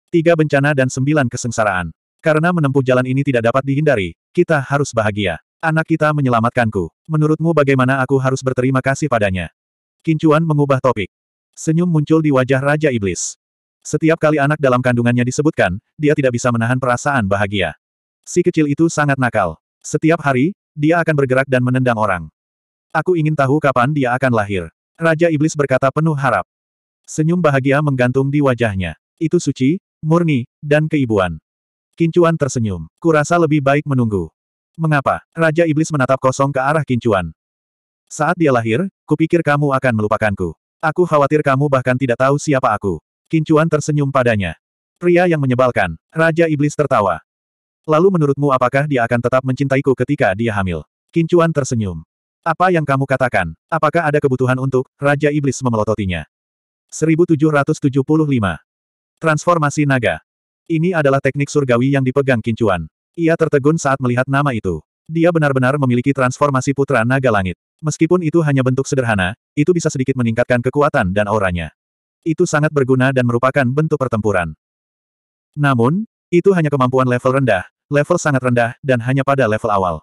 Tiga bencana dan sembilan kesengsaraan. Karena menempuh jalan ini tidak dapat dihindari, kita harus bahagia. Anak kita menyelamatkanku. Menurutmu bagaimana aku harus berterima kasih padanya? Kincuan mengubah topik. Senyum muncul di wajah Raja Iblis. Setiap kali anak dalam kandungannya disebutkan, dia tidak bisa menahan perasaan bahagia. Si kecil itu sangat nakal. Setiap hari, dia akan bergerak dan menendang orang. Aku ingin tahu kapan dia akan lahir. Raja Iblis berkata penuh harap. Senyum bahagia menggantung di wajahnya. Itu suci, murni, dan keibuan. Kincuan tersenyum. Kurasa lebih baik menunggu. Mengapa? Raja Iblis menatap kosong ke arah Kincuan. Saat dia lahir, kupikir kamu akan melupakanku. Aku khawatir kamu bahkan tidak tahu siapa aku. Kincuan tersenyum padanya. Pria yang menyebalkan. Raja Iblis tertawa. Lalu menurutmu apakah dia akan tetap mencintaiku ketika dia hamil? Kincuan tersenyum. Apa yang kamu katakan? Apakah ada kebutuhan untuk Raja Iblis memelototinya? 1775. Transformasi naga. Ini adalah teknik surgawi yang dipegang Kincuan. Ia tertegun saat melihat nama itu. Dia benar-benar memiliki transformasi putra naga langit. Meskipun itu hanya bentuk sederhana, itu bisa sedikit meningkatkan kekuatan dan auranya. Itu sangat berguna dan merupakan bentuk pertempuran. Namun, itu hanya kemampuan level rendah, level sangat rendah, dan hanya pada level awal.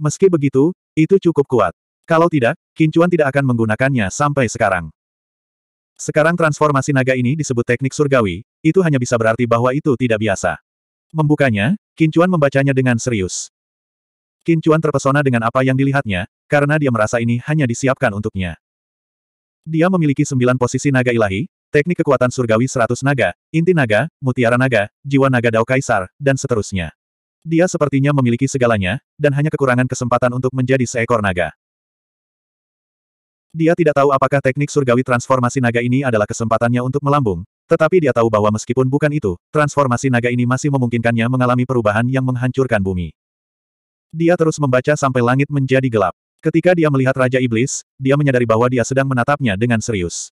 Meski begitu, itu cukup kuat. Kalau tidak, Kincuan tidak akan menggunakannya sampai sekarang. Sekarang transformasi naga ini disebut teknik surgawi, itu hanya bisa berarti bahwa itu tidak biasa. Membukanya, Kincuan membacanya dengan serius. Kincuan terpesona dengan apa yang dilihatnya, karena dia merasa ini hanya disiapkan untuknya. Dia memiliki sembilan posisi naga ilahi, teknik kekuatan surgawi seratus naga, inti naga, mutiara naga, jiwa naga dao kaisar, dan seterusnya. Dia sepertinya memiliki segalanya, dan hanya kekurangan kesempatan untuk menjadi seekor naga. Dia tidak tahu apakah teknik surgawi transformasi naga ini adalah kesempatannya untuk melambung, tetapi dia tahu bahwa meskipun bukan itu, transformasi naga ini masih memungkinkannya mengalami perubahan yang menghancurkan bumi. Dia terus membaca sampai langit menjadi gelap. Ketika dia melihat Raja Iblis, dia menyadari bahwa dia sedang menatapnya dengan serius.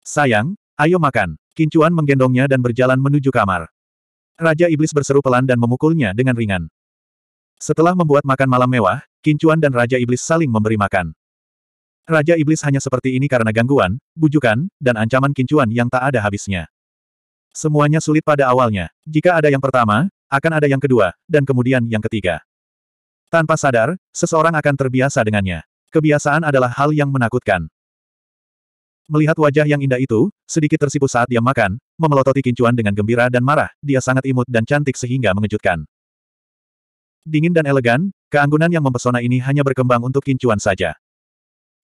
Sayang, ayo makan. Kincuan menggendongnya dan berjalan menuju kamar. Raja Iblis berseru pelan dan memukulnya dengan ringan. Setelah membuat makan malam mewah, Kincuan dan Raja Iblis saling memberi makan. Raja Iblis hanya seperti ini karena gangguan, bujukan, dan ancaman kincuan yang tak ada habisnya. Semuanya sulit pada awalnya. Jika ada yang pertama, akan ada yang kedua, dan kemudian yang ketiga. Tanpa sadar, seseorang akan terbiasa dengannya. Kebiasaan adalah hal yang menakutkan. Melihat wajah yang indah itu, sedikit tersipu saat dia makan, memelototi kincuan dengan gembira dan marah, dia sangat imut dan cantik sehingga mengejutkan. Dingin dan elegan, keanggunan yang mempesona ini hanya berkembang untuk kincuan saja.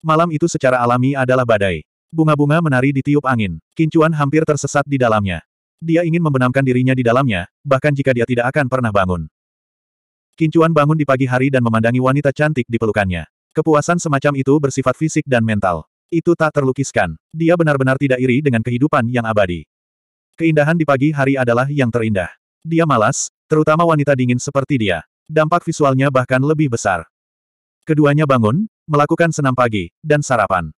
Malam itu secara alami adalah badai. Bunga-bunga menari di tiup angin. Kincuan hampir tersesat di dalamnya. Dia ingin membenamkan dirinya di dalamnya, bahkan jika dia tidak akan pernah bangun. Kincuan bangun di pagi hari dan memandangi wanita cantik di pelukannya. Kepuasan semacam itu bersifat fisik dan mental. Itu tak terlukiskan. Dia benar-benar tidak iri dengan kehidupan yang abadi. Keindahan di pagi hari adalah yang terindah. Dia malas, terutama wanita dingin seperti dia. Dampak visualnya bahkan lebih besar. Keduanya bangun, melakukan senam pagi, dan sarapan.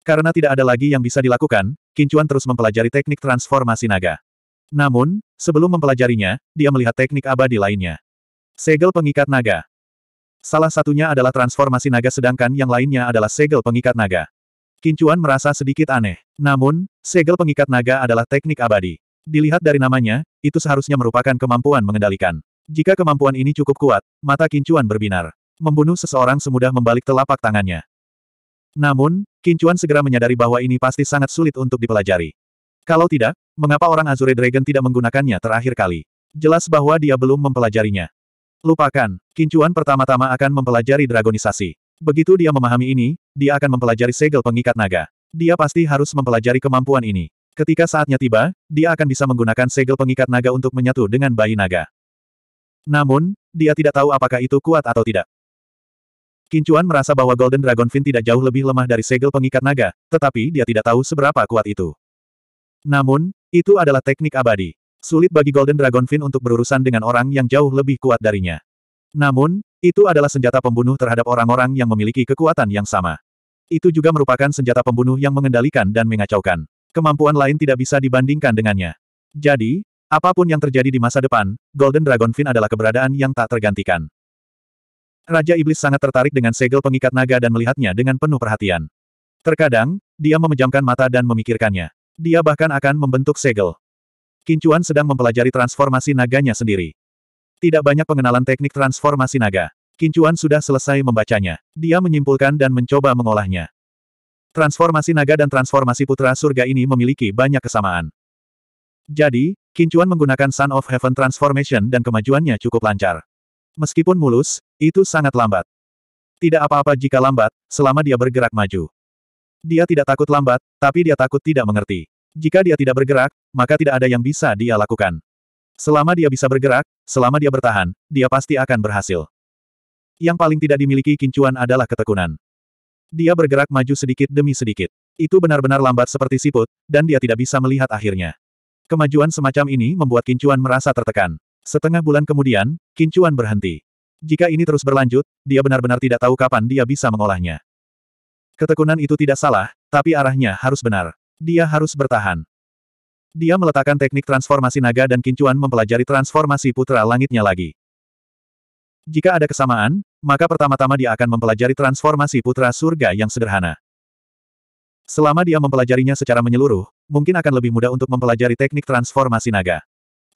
Karena tidak ada lagi yang bisa dilakukan, Kincuan terus mempelajari teknik transformasi naga. Namun, sebelum mempelajarinya, dia melihat teknik abadi lainnya. Segel pengikat naga. Salah satunya adalah transformasi naga sedangkan yang lainnya adalah segel pengikat naga. Kincuan merasa sedikit aneh. Namun, segel pengikat naga adalah teknik abadi. Dilihat dari namanya, itu seharusnya merupakan kemampuan mengendalikan. Jika kemampuan ini cukup kuat, mata Kincuan berbinar. Membunuh seseorang semudah membalik telapak tangannya. Namun, Kincuan segera menyadari bahwa ini pasti sangat sulit untuk dipelajari. Kalau tidak, mengapa orang Azure Dragon tidak menggunakannya terakhir kali? Jelas bahwa dia belum mempelajarinya. Lupakan, Kincuan pertama-tama akan mempelajari dragonisasi. Begitu dia memahami ini, dia akan mempelajari segel pengikat naga. Dia pasti harus mempelajari kemampuan ini. Ketika saatnya tiba, dia akan bisa menggunakan segel pengikat naga untuk menyatu dengan bayi naga. Namun, dia tidak tahu apakah itu kuat atau tidak. Kincuan merasa bahwa Golden Dragonfin tidak jauh lebih lemah dari segel pengikat naga, tetapi dia tidak tahu seberapa kuat itu. Namun, itu adalah teknik abadi. Sulit bagi Golden Dragonfin untuk berurusan dengan orang yang jauh lebih kuat darinya. Namun, itu adalah senjata pembunuh terhadap orang-orang yang memiliki kekuatan yang sama. Itu juga merupakan senjata pembunuh yang mengendalikan dan mengacaukan. Kemampuan lain tidak bisa dibandingkan dengannya. Jadi, apapun yang terjadi di masa depan, Golden Dragonfin adalah keberadaan yang tak tergantikan. Raja Iblis sangat tertarik dengan segel pengikat naga dan melihatnya dengan penuh perhatian. Terkadang, dia memejamkan mata dan memikirkannya. Dia bahkan akan membentuk segel. Kincuan sedang mempelajari transformasi naganya sendiri. Tidak banyak pengenalan teknik transformasi naga. Kincuan sudah selesai membacanya. Dia menyimpulkan dan mencoba mengolahnya. Transformasi naga dan transformasi putra surga ini memiliki banyak kesamaan. Jadi, Kincuan menggunakan Sun of Heaven Transformation dan kemajuannya cukup lancar. Meskipun mulus, itu sangat lambat. Tidak apa-apa jika lambat, selama dia bergerak maju. Dia tidak takut lambat, tapi dia takut tidak mengerti. Jika dia tidak bergerak, maka tidak ada yang bisa dia lakukan. Selama dia bisa bergerak, selama dia bertahan, dia pasti akan berhasil. Yang paling tidak dimiliki kincuan adalah ketekunan. Dia bergerak maju sedikit demi sedikit. Itu benar-benar lambat seperti siput, dan dia tidak bisa melihat akhirnya. Kemajuan semacam ini membuat kincuan merasa tertekan. Setengah bulan kemudian, Kincuan berhenti. Jika ini terus berlanjut, dia benar-benar tidak tahu kapan dia bisa mengolahnya. Ketekunan itu tidak salah, tapi arahnya harus benar. Dia harus bertahan. Dia meletakkan teknik transformasi naga dan Kincuan mempelajari transformasi putra langitnya lagi. Jika ada kesamaan, maka pertama-tama dia akan mempelajari transformasi putra surga yang sederhana. Selama dia mempelajarinya secara menyeluruh, mungkin akan lebih mudah untuk mempelajari teknik transformasi naga.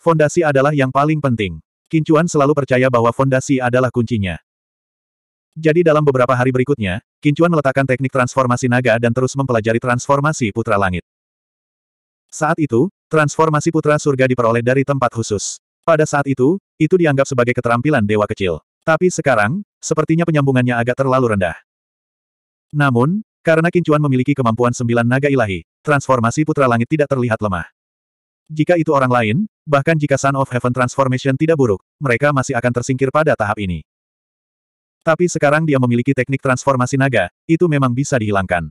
Fondasi adalah yang paling penting. Kincuan selalu percaya bahwa fondasi adalah kuncinya. Jadi dalam beberapa hari berikutnya, Kincuan meletakkan teknik transformasi naga dan terus mempelajari transformasi putra langit. Saat itu, transformasi putra surga diperoleh dari tempat khusus. Pada saat itu, itu dianggap sebagai keterampilan dewa kecil. Tapi sekarang, sepertinya penyambungannya agak terlalu rendah. Namun, karena Kincuan memiliki kemampuan sembilan naga ilahi, transformasi putra langit tidak terlihat lemah. Jika itu orang lain, bahkan jika Sun of Heaven Transformation tidak buruk, mereka masih akan tersingkir pada tahap ini. Tapi sekarang dia memiliki teknik transformasi naga, itu memang bisa dihilangkan.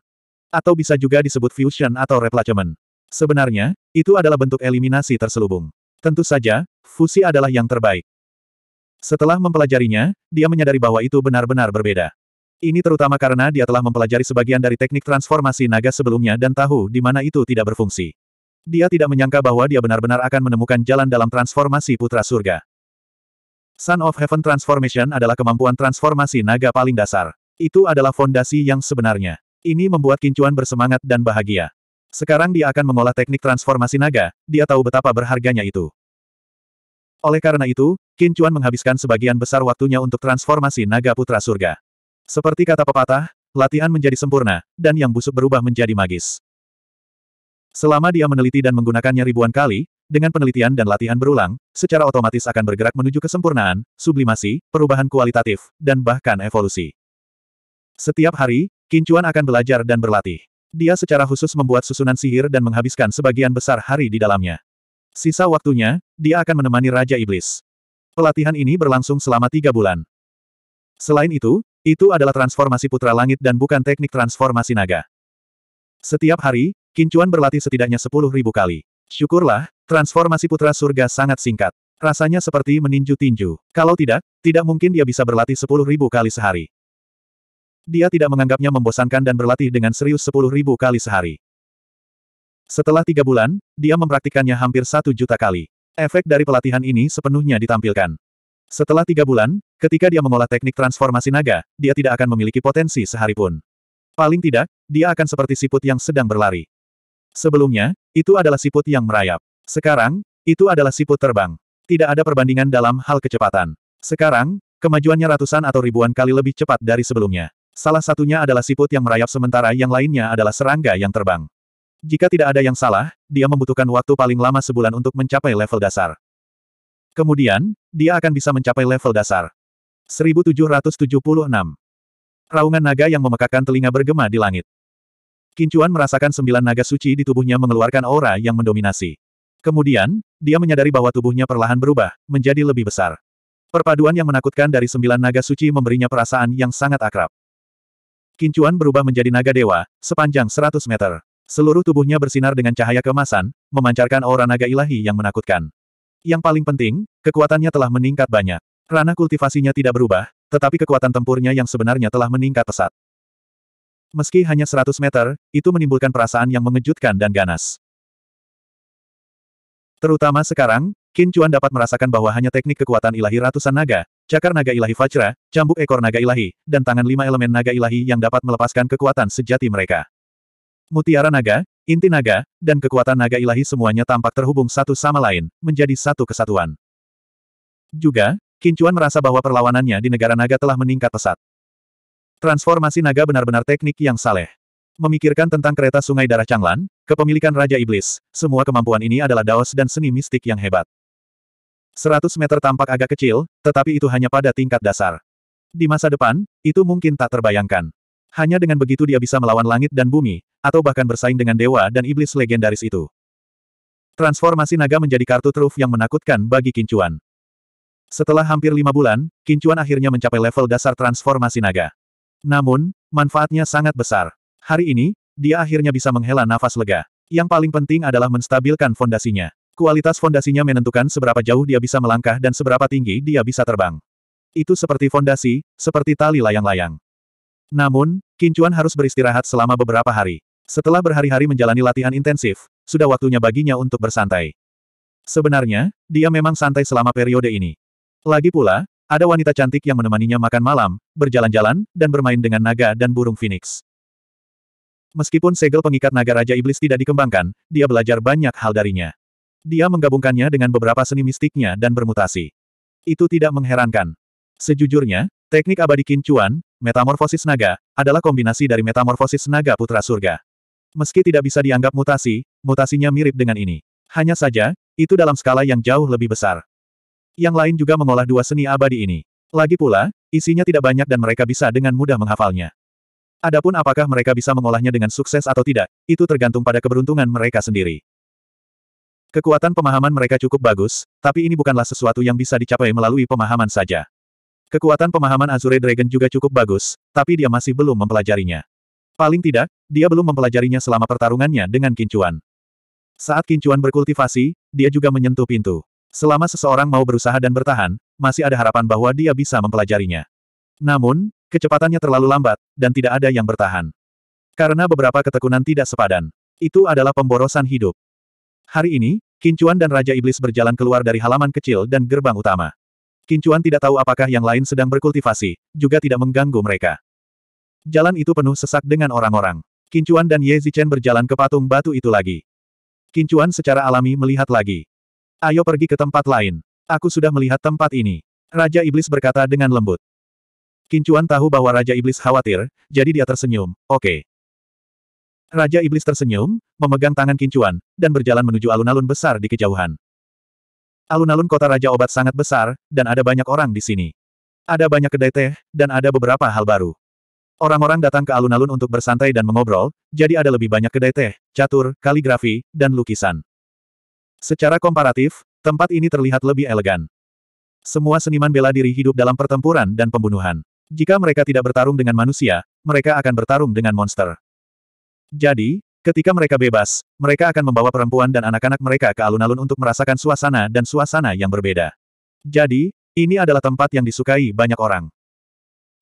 Atau bisa juga disebut fusion atau replacement. Sebenarnya, itu adalah bentuk eliminasi terselubung. Tentu saja, fusi adalah yang terbaik. Setelah mempelajarinya, dia menyadari bahwa itu benar-benar berbeda. Ini terutama karena dia telah mempelajari sebagian dari teknik transformasi naga sebelumnya dan tahu di mana itu tidak berfungsi. Dia tidak menyangka bahwa dia benar-benar akan menemukan jalan dalam transformasi Putra Surga. Sun of Heaven Transformation adalah kemampuan transformasi naga paling dasar. Itu adalah fondasi yang sebenarnya. Ini membuat Kincuan bersemangat dan bahagia. Sekarang dia akan mengolah teknik transformasi naga, dia tahu betapa berharganya itu. Oleh karena itu, Kincuan menghabiskan sebagian besar waktunya untuk transformasi naga putra surga. Seperti kata pepatah, latihan menjadi sempurna, dan yang busuk berubah menjadi magis. Selama dia meneliti dan menggunakannya ribuan kali, dengan penelitian dan latihan berulang, secara otomatis akan bergerak menuju kesempurnaan, sublimasi, perubahan kualitatif, dan bahkan evolusi. Setiap hari, Kincuan akan belajar dan berlatih. Dia secara khusus membuat susunan sihir dan menghabiskan sebagian besar hari di dalamnya. Sisa waktunya, dia akan menemani Raja Iblis. Pelatihan ini berlangsung selama tiga bulan. Selain itu, itu adalah transformasi putra langit dan bukan teknik transformasi naga. Setiap hari, Kincuan berlatih setidaknya sepuluh ribu kali. Syukurlah, transformasi putra surga sangat singkat. Rasanya seperti meninju tinju. Kalau tidak, tidak mungkin dia bisa berlatih sepuluh ribu kali sehari. Dia tidak menganggapnya membosankan dan berlatih dengan serius sepuluh ribu kali sehari. Setelah tiga bulan, dia mempraktikannya hampir satu juta kali. Efek dari pelatihan ini sepenuhnya ditampilkan. Setelah tiga bulan, ketika dia mengolah teknik transformasi naga, dia tidak akan memiliki potensi sehari pun. Paling tidak, dia akan seperti siput yang sedang berlari. Sebelumnya, itu adalah siput yang merayap. Sekarang, itu adalah siput terbang. Tidak ada perbandingan dalam hal kecepatan. Sekarang, kemajuannya ratusan atau ribuan kali lebih cepat dari sebelumnya. Salah satunya adalah siput yang merayap sementara yang lainnya adalah serangga yang terbang. Jika tidak ada yang salah, dia membutuhkan waktu paling lama sebulan untuk mencapai level dasar. Kemudian, dia akan bisa mencapai level dasar. 1776 Raungan naga yang memekakan telinga bergema di langit. Kincuan merasakan sembilan naga suci di tubuhnya mengeluarkan aura yang mendominasi. Kemudian, dia menyadari bahwa tubuhnya perlahan berubah, menjadi lebih besar. Perpaduan yang menakutkan dari sembilan naga suci memberinya perasaan yang sangat akrab. Kincuan berubah menjadi naga dewa, sepanjang 100 meter. Seluruh tubuhnya bersinar dengan cahaya kemasan, memancarkan aura naga ilahi yang menakutkan. Yang paling penting, kekuatannya telah meningkat banyak. Ranah kultivasinya tidak berubah, tetapi kekuatan tempurnya yang sebenarnya telah meningkat pesat. Meski hanya 100 meter, itu menimbulkan perasaan yang mengejutkan dan ganas. Terutama sekarang, Qin Chuan dapat merasakan bahwa hanya teknik kekuatan ilahi ratusan naga, cakar naga ilahi Vajra, cambuk ekor naga ilahi, dan tangan lima elemen naga ilahi yang dapat melepaskan kekuatan sejati mereka. Mutiara naga, inti naga, dan kekuatan naga ilahi semuanya tampak terhubung satu sama lain, menjadi satu kesatuan. Juga, Qin Chuan merasa bahwa perlawanannya di negara naga telah meningkat pesat. Transformasi naga benar-benar teknik yang saleh. Memikirkan tentang kereta sungai darah Changlan, kepemilikan Raja Iblis, semua kemampuan ini adalah daos dan seni mistik yang hebat. 100 meter tampak agak kecil, tetapi itu hanya pada tingkat dasar. Di masa depan, itu mungkin tak terbayangkan. Hanya dengan begitu dia bisa melawan langit dan bumi, atau bahkan bersaing dengan dewa dan iblis legendaris itu. Transformasi naga menjadi kartu truf yang menakutkan bagi Kincuan. Setelah hampir lima bulan, Kincuan akhirnya mencapai level dasar transformasi naga. Namun, manfaatnya sangat besar. Hari ini, dia akhirnya bisa menghela nafas lega. Yang paling penting adalah menstabilkan fondasinya. Kualitas fondasinya menentukan seberapa jauh dia bisa melangkah dan seberapa tinggi dia bisa terbang. Itu seperti fondasi, seperti tali layang-layang. Namun, Kincuan harus beristirahat selama beberapa hari. Setelah berhari-hari menjalani latihan intensif, sudah waktunya baginya untuk bersantai. Sebenarnya, dia memang santai selama periode ini. Lagi pula, ada wanita cantik yang menemaninya makan malam, berjalan-jalan, dan bermain dengan naga dan burung phoenix. Meskipun segel pengikat naga Raja Iblis tidak dikembangkan, dia belajar banyak hal darinya. Dia menggabungkannya dengan beberapa seni mistiknya dan bermutasi. Itu tidak mengherankan. Sejujurnya, teknik abadi kincuan, metamorfosis naga, adalah kombinasi dari metamorfosis naga putra surga. Meski tidak bisa dianggap mutasi, mutasinya mirip dengan ini. Hanya saja, itu dalam skala yang jauh lebih besar yang lain juga mengolah dua seni abadi ini. Lagi pula, isinya tidak banyak dan mereka bisa dengan mudah menghafalnya. Adapun apakah mereka bisa mengolahnya dengan sukses atau tidak, itu tergantung pada keberuntungan mereka sendiri. Kekuatan pemahaman mereka cukup bagus, tapi ini bukanlah sesuatu yang bisa dicapai melalui pemahaman saja. Kekuatan pemahaman Azure Dragon juga cukup bagus, tapi dia masih belum mempelajarinya. Paling tidak, dia belum mempelajarinya selama pertarungannya dengan Kincuan. Saat Kincuan berkultivasi, dia juga menyentuh pintu. Selama seseorang mau berusaha dan bertahan, masih ada harapan bahwa dia bisa mempelajarinya. Namun, kecepatannya terlalu lambat, dan tidak ada yang bertahan. Karena beberapa ketekunan tidak sepadan. Itu adalah pemborosan hidup. Hari ini, Kincuan dan Raja Iblis berjalan keluar dari halaman kecil dan gerbang utama. Kincuan tidak tahu apakah yang lain sedang berkultivasi, juga tidak mengganggu mereka. Jalan itu penuh sesak dengan orang-orang. Kincuan dan Ye Zichen berjalan ke patung batu itu lagi. Kincuan secara alami melihat lagi. Ayo pergi ke tempat lain. Aku sudah melihat tempat ini. Raja Iblis berkata dengan lembut. Kincuan tahu bahwa Raja Iblis khawatir, jadi dia tersenyum, oke. Okay. Raja Iblis tersenyum, memegang tangan Kincuan, dan berjalan menuju alun-alun besar di kejauhan. Alun-alun kota Raja Obat sangat besar, dan ada banyak orang di sini. Ada banyak kedai teh, dan ada beberapa hal baru. Orang-orang datang ke alun-alun untuk bersantai dan mengobrol, jadi ada lebih banyak kedai teh, catur, kaligrafi, dan lukisan. Secara komparatif, tempat ini terlihat lebih elegan. Semua seniman bela diri hidup dalam pertempuran dan pembunuhan. Jika mereka tidak bertarung dengan manusia, mereka akan bertarung dengan monster. Jadi, ketika mereka bebas, mereka akan membawa perempuan dan anak-anak mereka ke alun-alun untuk merasakan suasana dan suasana yang berbeda. Jadi, ini adalah tempat yang disukai banyak orang.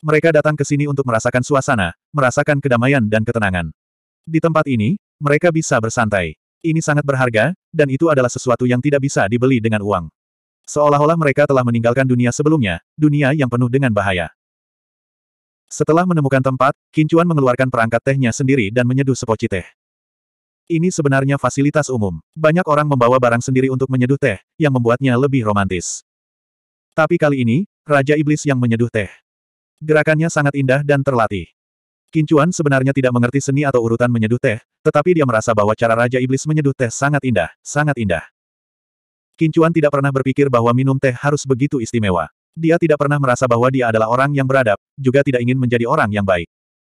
Mereka datang ke sini untuk merasakan suasana, merasakan kedamaian dan ketenangan. Di tempat ini, mereka bisa bersantai. Ini sangat berharga, dan itu adalah sesuatu yang tidak bisa dibeli dengan uang. Seolah-olah mereka telah meninggalkan dunia sebelumnya, dunia yang penuh dengan bahaya. Setelah menemukan tempat, Kincuan mengeluarkan perangkat tehnya sendiri dan menyeduh sepoci teh. Ini sebenarnya fasilitas umum. Banyak orang membawa barang sendiri untuk menyeduh teh, yang membuatnya lebih romantis. Tapi kali ini, Raja Iblis yang menyeduh teh. Gerakannya sangat indah dan terlatih. Kincuan sebenarnya tidak mengerti seni atau urutan menyeduh teh, tetapi dia merasa bahwa cara Raja Iblis menyeduh teh sangat indah, sangat indah. Kincuan tidak pernah berpikir bahwa minum teh harus begitu istimewa. Dia tidak pernah merasa bahwa dia adalah orang yang beradab, juga tidak ingin menjadi orang yang baik.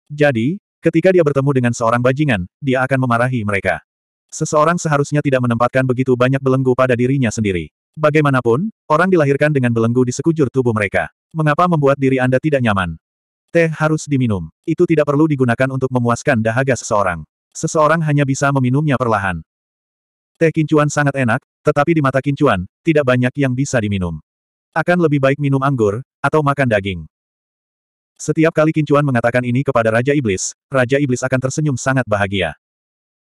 Jadi, ketika dia bertemu dengan seorang bajingan, dia akan memarahi mereka. Seseorang seharusnya tidak menempatkan begitu banyak belenggu pada dirinya sendiri. Bagaimanapun, orang dilahirkan dengan belenggu di sekujur tubuh mereka. Mengapa membuat diri Anda tidak nyaman? Teh harus diminum. Itu tidak perlu digunakan untuk memuaskan dahaga seseorang. Seseorang hanya bisa meminumnya perlahan. Teh kincuan sangat enak, tetapi di mata kincuan, tidak banyak yang bisa diminum. Akan lebih baik minum anggur, atau makan daging. Setiap kali kincuan mengatakan ini kepada Raja Iblis, Raja Iblis akan tersenyum sangat bahagia.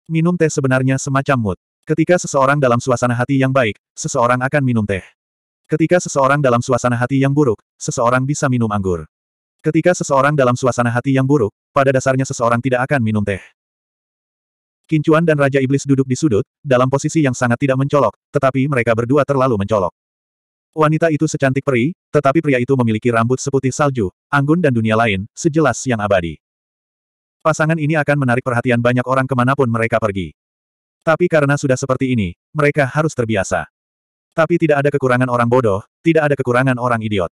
Minum teh sebenarnya semacam mood. Ketika seseorang dalam suasana hati yang baik, seseorang akan minum teh. Ketika seseorang dalam suasana hati yang buruk, seseorang bisa minum anggur. Ketika seseorang dalam suasana hati yang buruk, pada dasarnya seseorang tidak akan minum teh. Kincuan dan Raja Iblis duduk di sudut, dalam posisi yang sangat tidak mencolok, tetapi mereka berdua terlalu mencolok. Wanita itu secantik peri, tetapi pria itu memiliki rambut seputih salju, anggun dan dunia lain, sejelas yang abadi. Pasangan ini akan menarik perhatian banyak orang kemanapun mereka pergi. Tapi karena sudah seperti ini, mereka harus terbiasa. Tapi tidak ada kekurangan orang bodoh, tidak ada kekurangan orang idiot.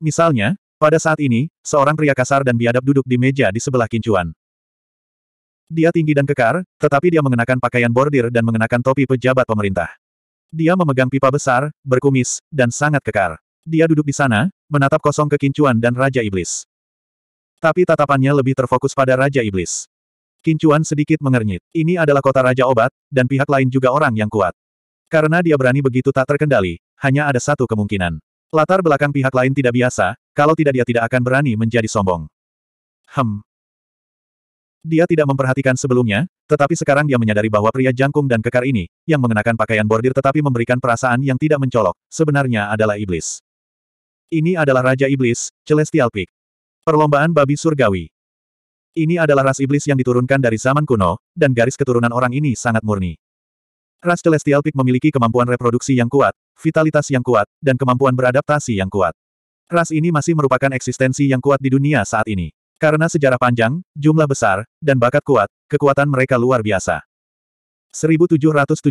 Misalnya, pada saat ini, seorang pria kasar dan biadab duduk di meja di sebelah kincuan. Dia tinggi dan kekar, tetapi dia mengenakan pakaian bordir dan mengenakan topi pejabat pemerintah. Dia memegang pipa besar, berkumis, dan sangat kekar. Dia duduk di sana, menatap kosong ke kincuan dan Raja Iblis. Tapi tatapannya lebih terfokus pada Raja Iblis. Kincuan sedikit mengernyit. Ini adalah kota Raja Obat, dan pihak lain juga orang yang kuat. Karena dia berani begitu tak terkendali, hanya ada satu kemungkinan. Latar belakang pihak lain tidak biasa, kalau tidak dia tidak akan berani menjadi sombong. Hem. Dia tidak memperhatikan sebelumnya, tetapi sekarang dia menyadari bahwa pria jangkung dan kekar ini, yang mengenakan pakaian bordir tetapi memberikan perasaan yang tidak mencolok, sebenarnya adalah iblis. Ini adalah Raja Iblis, Celestial Peak. Perlombaan babi surgawi. Ini adalah ras iblis yang diturunkan dari zaman kuno, dan garis keturunan orang ini sangat murni. Ras Celestial Peak memiliki kemampuan reproduksi yang kuat, vitalitas yang kuat, dan kemampuan beradaptasi yang kuat. Ras ini masih merupakan eksistensi yang kuat di dunia saat ini. Karena sejarah panjang, jumlah besar, dan bakat kuat, kekuatan mereka luar biasa. 1777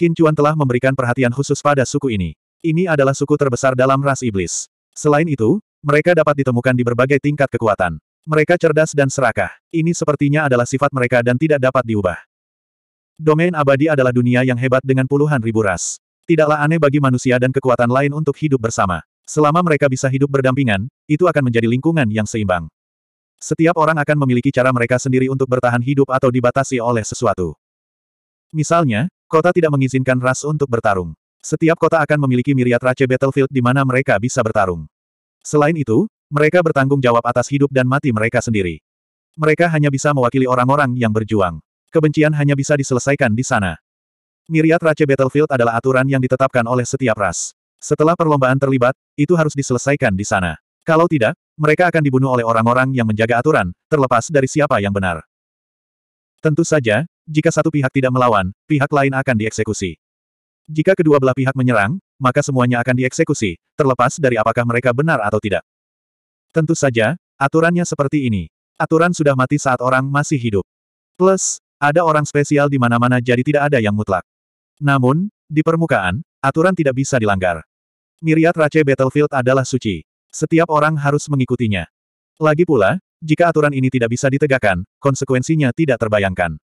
Qin telah memberikan perhatian khusus pada suku ini. Ini adalah suku terbesar dalam ras iblis. Selain itu, mereka dapat ditemukan di berbagai tingkat kekuatan. Mereka cerdas dan serakah. Ini sepertinya adalah sifat mereka dan tidak dapat diubah. Domain abadi adalah dunia yang hebat dengan puluhan ribu ras. Tidaklah aneh bagi manusia dan kekuatan lain untuk hidup bersama. Selama mereka bisa hidup berdampingan, itu akan menjadi lingkungan yang seimbang. Setiap orang akan memiliki cara mereka sendiri untuk bertahan hidup atau dibatasi oleh sesuatu. Misalnya, kota tidak mengizinkan ras untuk bertarung. Setiap kota akan memiliki miriat race battlefield di mana mereka bisa bertarung. Selain itu, mereka bertanggung jawab atas hidup dan mati mereka sendiri. Mereka hanya bisa mewakili orang-orang yang berjuang. Kebencian hanya bisa diselesaikan di sana. Miriat Race Battlefield adalah aturan yang ditetapkan oleh setiap ras. Setelah perlombaan terlibat, itu harus diselesaikan di sana. Kalau tidak, mereka akan dibunuh oleh orang-orang yang menjaga aturan, terlepas dari siapa yang benar. Tentu saja, jika satu pihak tidak melawan, pihak lain akan dieksekusi. Jika kedua belah pihak menyerang, maka semuanya akan dieksekusi, terlepas dari apakah mereka benar atau tidak. Tentu saja, aturannya seperti ini. Aturan sudah mati saat orang masih hidup. Plus, ada orang spesial di mana-mana jadi tidak ada yang mutlak. Namun, di permukaan, aturan tidak bisa dilanggar. Miriat Rache Battlefield adalah suci. Setiap orang harus mengikutinya. Lagi pula, jika aturan ini tidak bisa ditegakkan, konsekuensinya tidak terbayangkan.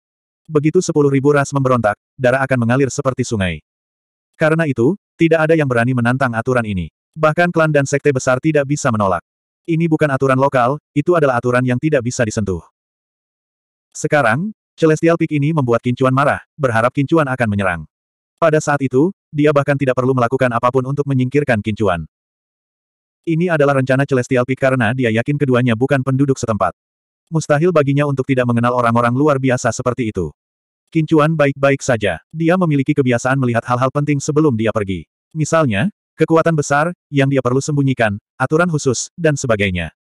Begitu sepuluh ribu ras memberontak, darah akan mengalir seperti sungai. Karena itu, tidak ada yang berani menantang aturan ini. Bahkan klan dan sekte besar tidak bisa menolak. Ini bukan aturan lokal, itu adalah aturan yang tidak bisa disentuh. Sekarang, Celestial Peak ini membuat Kincuan marah, berharap Kincuan akan menyerang. Pada saat itu, dia bahkan tidak perlu melakukan apapun untuk menyingkirkan kincuan. Ini adalah rencana Celestial Peak karena dia yakin keduanya bukan penduduk setempat. Mustahil baginya untuk tidak mengenal orang-orang luar biasa seperti itu. Kincuan baik-baik saja. Dia memiliki kebiasaan melihat hal-hal penting sebelum dia pergi. Misalnya, kekuatan besar, yang dia perlu sembunyikan, aturan khusus, dan sebagainya.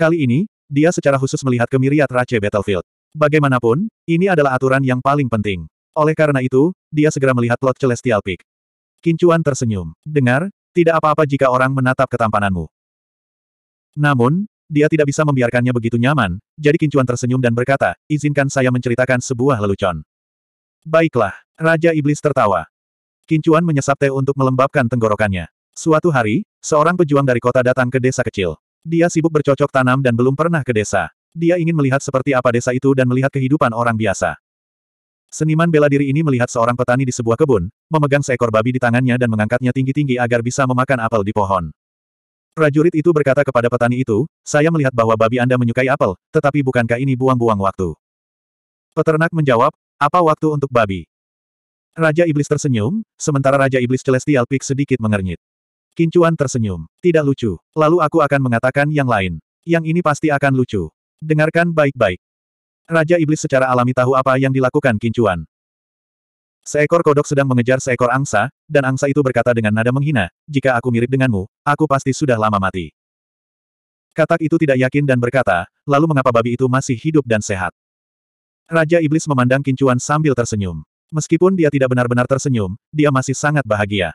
Kali ini, dia secara khusus melihat kemiriat Rache Battlefield. Bagaimanapun, ini adalah aturan yang paling penting. Oleh karena itu, dia segera melihat plot Celestial Peak. Kincuan tersenyum. Dengar, tidak apa-apa jika orang menatap ketampananmu. Namun, dia tidak bisa membiarkannya begitu nyaman, jadi Kincuan tersenyum dan berkata, izinkan saya menceritakan sebuah lelucon. Baiklah, Raja Iblis tertawa. Kincuan menyesap teh untuk melembabkan tenggorokannya. Suatu hari, seorang pejuang dari kota datang ke desa kecil. Dia sibuk bercocok tanam dan belum pernah ke desa. Dia ingin melihat seperti apa desa itu dan melihat kehidupan orang biasa. Seniman bela diri ini melihat seorang petani di sebuah kebun, memegang seekor babi di tangannya dan mengangkatnya tinggi-tinggi agar bisa memakan apel di pohon. Prajurit itu berkata kepada petani itu, saya melihat bahwa babi Anda menyukai apel, tetapi bukankah ini buang-buang waktu? Peternak menjawab, apa waktu untuk babi? Raja Iblis tersenyum, sementara Raja Iblis Celestial Peak sedikit mengernyit. Kincuan tersenyum, tidak lucu. Lalu aku akan mengatakan yang lain. Yang ini pasti akan lucu. Dengarkan baik-baik. Raja Iblis secara alami tahu apa yang dilakukan Kincuan. Seekor kodok sedang mengejar seekor angsa, dan angsa itu berkata dengan nada menghina, jika aku mirip denganmu, aku pasti sudah lama mati. Katak itu tidak yakin dan berkata, lalu mengapa babi itu masih hidup dan sehat? Raja Iblis memandang Kincuan sambil tersenyum. Meskipun dia tidak benar-benar tersenyum, dia masih sangat bahagia.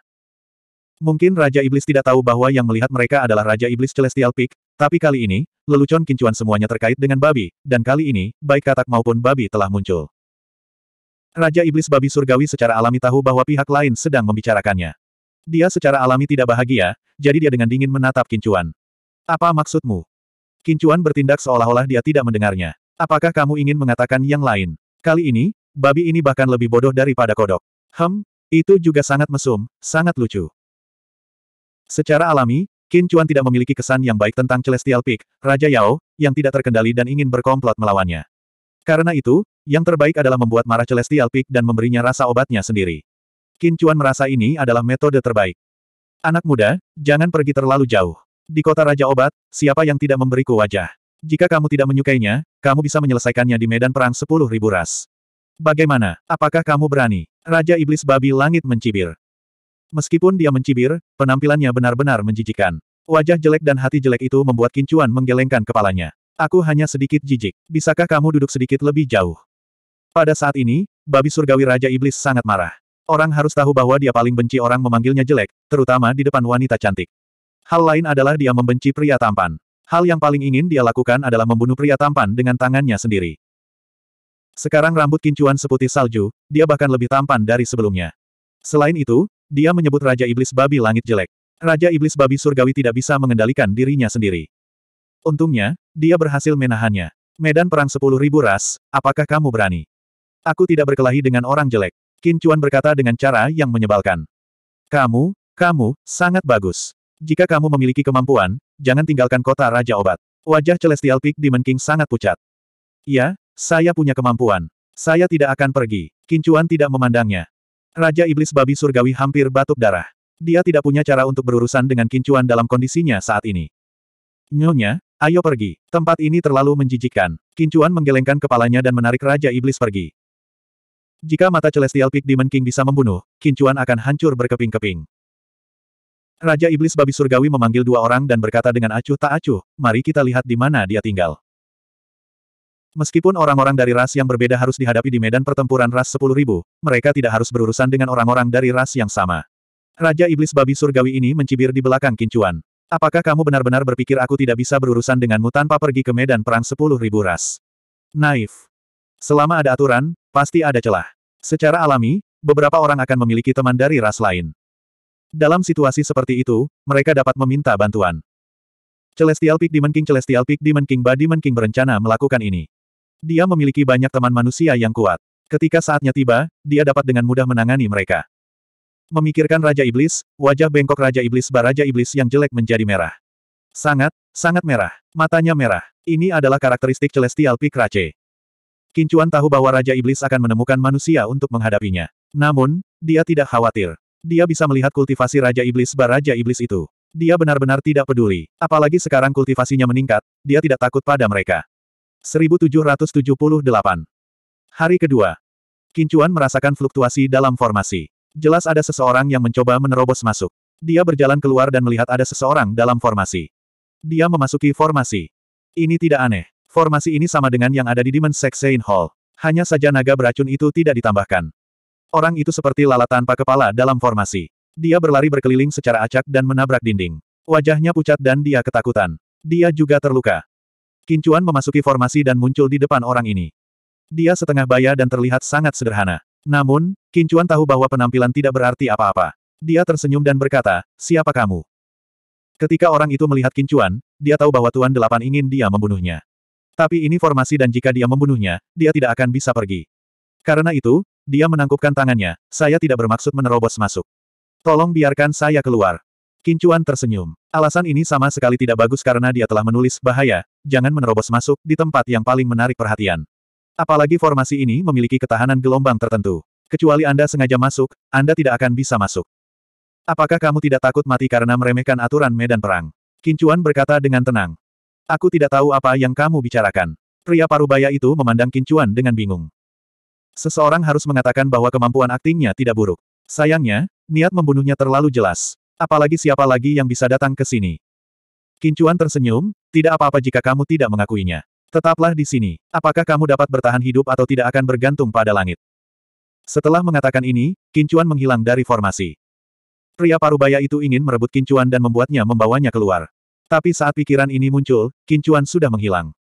Mungkin Raja Iblis tidak tahu bahwa yang melihat mereka adalah Raja Iblis Celestial Peak, tapi kali ini, lelucon kincuan semuanya terkait dengan babi, dan kali ini, baik katak maupun babi telah muncul. Raja Iblis Babi Surgawi secara alami tahu bahwa pihak lain sedang membicarakannya. Dia secara alami tidak bahagia, jadi dia dengan dingin menatap kincuan. Apa maksudmu? Kincuan bertindak seolah-olah dia tidak mendengarnya. Apakah kamu ingin mengatakan yang lain? Kali ini, babi ini bahkan lebih bodoh daripada kodok. Hem, itu juga sangat mesum, sangat lucu. Secara alami, Qin Chuan tidak memiliki kesan yang baik tentang Celestial Peak, Raja Yao, yang tidak terkendali dan ingin berkomplot melawannya. Karena itu, yang terbaik adalah membuat marah Celestial Peak dan memberinya rasa obatnya sendiri. Qin Chuan merasa ini adalah metode terbaik. Anak muda, jangan pergi terlalu jauh. Di kota Raja Obat, siapa yang tidak memberiku wajah? Jika kamu tidak menyukainya, kamu bisa menyelesaikannya di medan perang 10.000 ras. Bagaimana, apakah kamu berani? Raja Iblis Babi Langit mencibir. Meskipun dia mencibir, penampilannya benar-benar menjijikan. Wajah jelek dan hati jelek itu membuat Kincuan menggelengkan kepalanya. Aku hanya sedikit jijik. Bisakah kamu duduk sedikit lebih jauh? Pada saat ini, babi surgawi Raja Iblis sangat marah. Orang harus tahu bahwa dia paling benci orang memanggilnya jelek, terutama di depan wanita cantik. Hal lain adalah dia membenci pria tampan. Hal yang paling ingin dia lakukan adalah membunuh pria tampan dengan tangannya sendiri. Sekarang rambut Kincuan seputih salju, dia bahkan lebih tampan dari sebelumnya. Selain itu, dia menyebut Raja Iblis Babi Langit jelek. Raja Iblis Babi Surgawi tidak bisa mengendalikan dirinya sendiri. Untungnya, dia berhasil menahannya. Medan perang sepuluh ribu ras, apakah kamu berani? Aku tidak berkelahi dengan orang jelek. Qin Chuan berkata dengan cara yang menyebalkan. Kamu, kamu, sangat bagus. Jika kamu memiliki kemampuan, jangan tinggalkan kota Raja Obat. Wajah Celestial Peak Demon King sangat pucat. Ya, saya punya kemampuan. Saya tidak akan pergi. Kincuan tidak memandangnya. Raja Iblis Babi Surgawi hampir batuk darah. Dia tidak punya cara untuk berurusan dengan kincuan dalam kondisinya saat ini. Nyonya, ayo pergi. Tempat ini terlalu menjijikkan. Kincuan menggelengkan kepalanya dan menarik Raja Iblis pergi. Jika mata Celestial Peak Demon King bisa membunuh, kincuan akan hancur berkeping-keping. Raja Iblis Babi Surgawi memanggil dua orang dan berkata dengan acuh tak acuh, mari kita lihat di mana dia tinggal. Meskipun orang-orang dari ras yang berbeda harus dihadapi di medan pertempuran ras 10.000, mereka tidak harus berurusan dengan orang-orang dari ras yang sama. Raja Iblis Babi Surgawi ini mencibir di belakang Kincuan. Apakah kamu benar-benar berpikir aku tidak bisa berurusan denganmu tanpa pergi ke medan perang 10.000 ras? Naif. Selama ada aturan, pasti ada celah. Secara alami, beberapa orang akan memiliki teman dari ras lain. Dalam situasi seperti itu, mereka dapat meminta bantuan. Celestial Peak Demon King Celestial Peak Demon King Body Demon King berencana melakukan ini. Dia memiliki banyak teman manusia yang kuat. Ketika saatnya tiba, dia dapat dengan mudah menangani mereka. Memikirkan Raja Iblis, wajah bengkok Raja Iblis Baraja Iblis yang jelek menjadi merah. Sangat, sangat merah. Matanya merah. Ini adalah karakteristik Celestial Peak Rache. Kincuan tahu bahwa Raja Iblis akan menemukan manusia untuk menghadapinya. Namun, dia tidak khawatir. Dia bisa melihat kultivasi Raja Iblis Baraja Iblis itu. Dia benar-benar tidak peduli. Apalagi sekarang kultivasinya meningkat, dia tidak takut pada mereka. 1778. Hari kedua. Kincuan merasakan fluktuasi dalam formasi. Jelas ada seseorang yang mencoba menerobos masuk. Dia berjalan keluar dan melihat ada seseorang dalam formasi. Dia memasuki formasi. Ini tidak aneh. Formasi ini sama dengan yang ada di Demon Sexain Hall. Hanya saja naga beracun itu tidak ditambahkan. Orang itu seperti lalat tanpa kepala dalam formasi. Dia berlari berkeliling secara acak dan menabrak dinding. Wajahnya pucat dan dia ketakutan. Dia juga terluka. Kincuan memasuki formasi dan muncul di depan orang ini. Dia setengah baya dan terlihat sangat sederhana. Namun, Kincuan tahu bahwa penampilan tidak berarti apa-apa. Dia tersenyum dan berkata, siapa kamu? Ketika orang itu melihat Kincuan, dia tahu bahwa Tuan Delapan ingin dia membunuhnya. Tapi ini formasi dan jika dia membunuhnya, dia tidak akan bisa pergi. Karena itu, dia menangkupkan tangannya, saya tidak bermaksud menerobos masuk. Tolong biarkan saya keluar. Kincuan tersenyum. Alasan ini sama sekali tidak bagus karena dia telah menulis bahaya, jangan menerobos masuk di tempat yang paling menarik perhatian. Apalagi formasi ini memiliki ketahanan gelombang tertentu. Kecuali Anda sengaja masuk, Anda tidak akan bisa masuk. Apakah kamu tidak takut mati karena meremehkan aturan medan perang? Kincuan berkata dengan tenang. Aku tidak tahu apa yang kamu bicarakan. Pria parubaya itu memandang Kincuan dengan bingung. Seseorang harus mengatakan bahwa kemampuan aktingnya tidak buruk. Sayangnya, niat membunuhnya terlalu jelas. Apalagi siapa lagi yang bisa datang ke sini? Kincuan tersenyum, tidak apa-apa jika kamu tidak mengakuinya. Tetaplah di sini. Apakah kamu dapat bertahan hidup atau tidak akan bergantung pada langit? Setelah mengatakan ini, Kincuan menghilang dari formasi. Pria parubaya itu ingin merebut Kincuan dan membuatnya membawanya keluar. Tapi saat pikiran ini muncul, Kincuan sudah menghilang.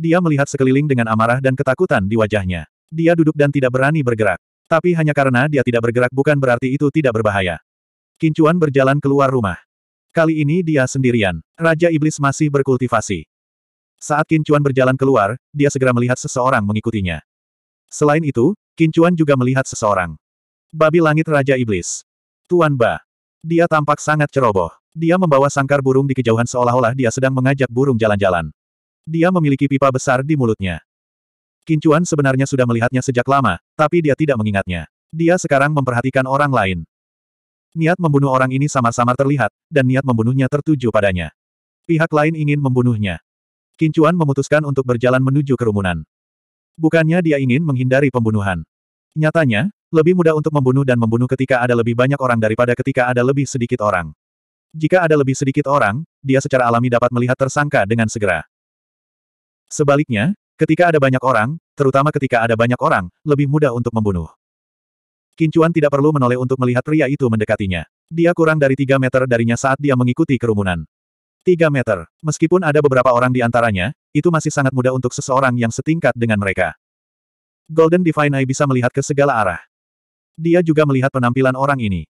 Dia melihat sekeliling dengan amarah dan ketakutan di wajahnya. Dia duduk dan tidak berani bergerak. Tapi hanya karena dia tidak bergerak bukan berarti itu tidak berbahaya. Kincuan berjalan keluar rumah. Kali ini dia sendirian. Raja Iblis masih berkultivasi. Saat Kincuan berjalan keluar, dia segera melihat seseorang mengikutinya. Selain itu, Kincuan juga melihat seseorang. Babi langit Raja Iblis. Tuan Ba. Dia tampak sangat ceroboh. Dia membawa sangkar burung di kejauhan seolah-olah dia sedang mengajak burung jalan-jalan. Dia memiliki pipa besar di mulutnya. Kincuan sebenarnya sudah melihatnya sejak lama, tapi dia tidak mengingatnya. Dia sekarang memperhatikan orang lain niat membunuh orang ini sama-sama terlihat, dan niat membunuhnya tertuju padanya. Pihak lain ingin membunuhnya. Kincuan memutuskan untuk berjalan menuju kerumunan. Bukannya dia ingin menghindari pembunuhan. Nyatanya, lebih mudah untuk membunuh dan membunuh ketika ada lebih banyak orang daripada ketika ada lebih sedikit orang. Jika ada lebih sedikit orang, dia secara alami dapat melihat tersangka dengan segera. Sebaliknya, ketika ada banyak orang, terutama ketika ada banyak orang, lebih mudah untuk membunuh. Kincuan tidak perlu menoleh untuk melihat pria itu mendekatinya. Dia kurang dari tiga meter darinya saat dia mengikuti kerumunan. Tiga meter. Meskipun ada beberapa orang di antaranya, itu masih sangat mudah untuk seseorang yang setingkat dengan mereka. Golden Divine Eye bisa melihat ke segala arah. Dia juga melihat penampilan orang ini.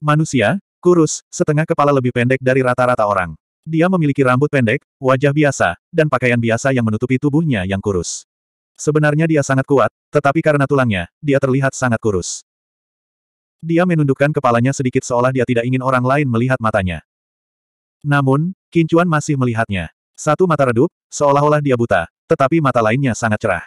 Manusia, kurus, setengah kepala lebih pendek dari rata-rata orang. Dia memiliki rambut pendek, wajah biasa, dan pakaian biasa yang menutupi tubuhnya yang kurus. Sebenarnya dia sangat kuat, tetapi karena tulangnya, dia terlihat sangat kurus. Dia menundukkan kepalanya sedikit seolah dia tidak ingin orang lain melihat matanya. Namun, Kincuan masih melihatnya. Satu mata redup, seolah-olah dia buta, tetapi mata lainnya sangat cerah.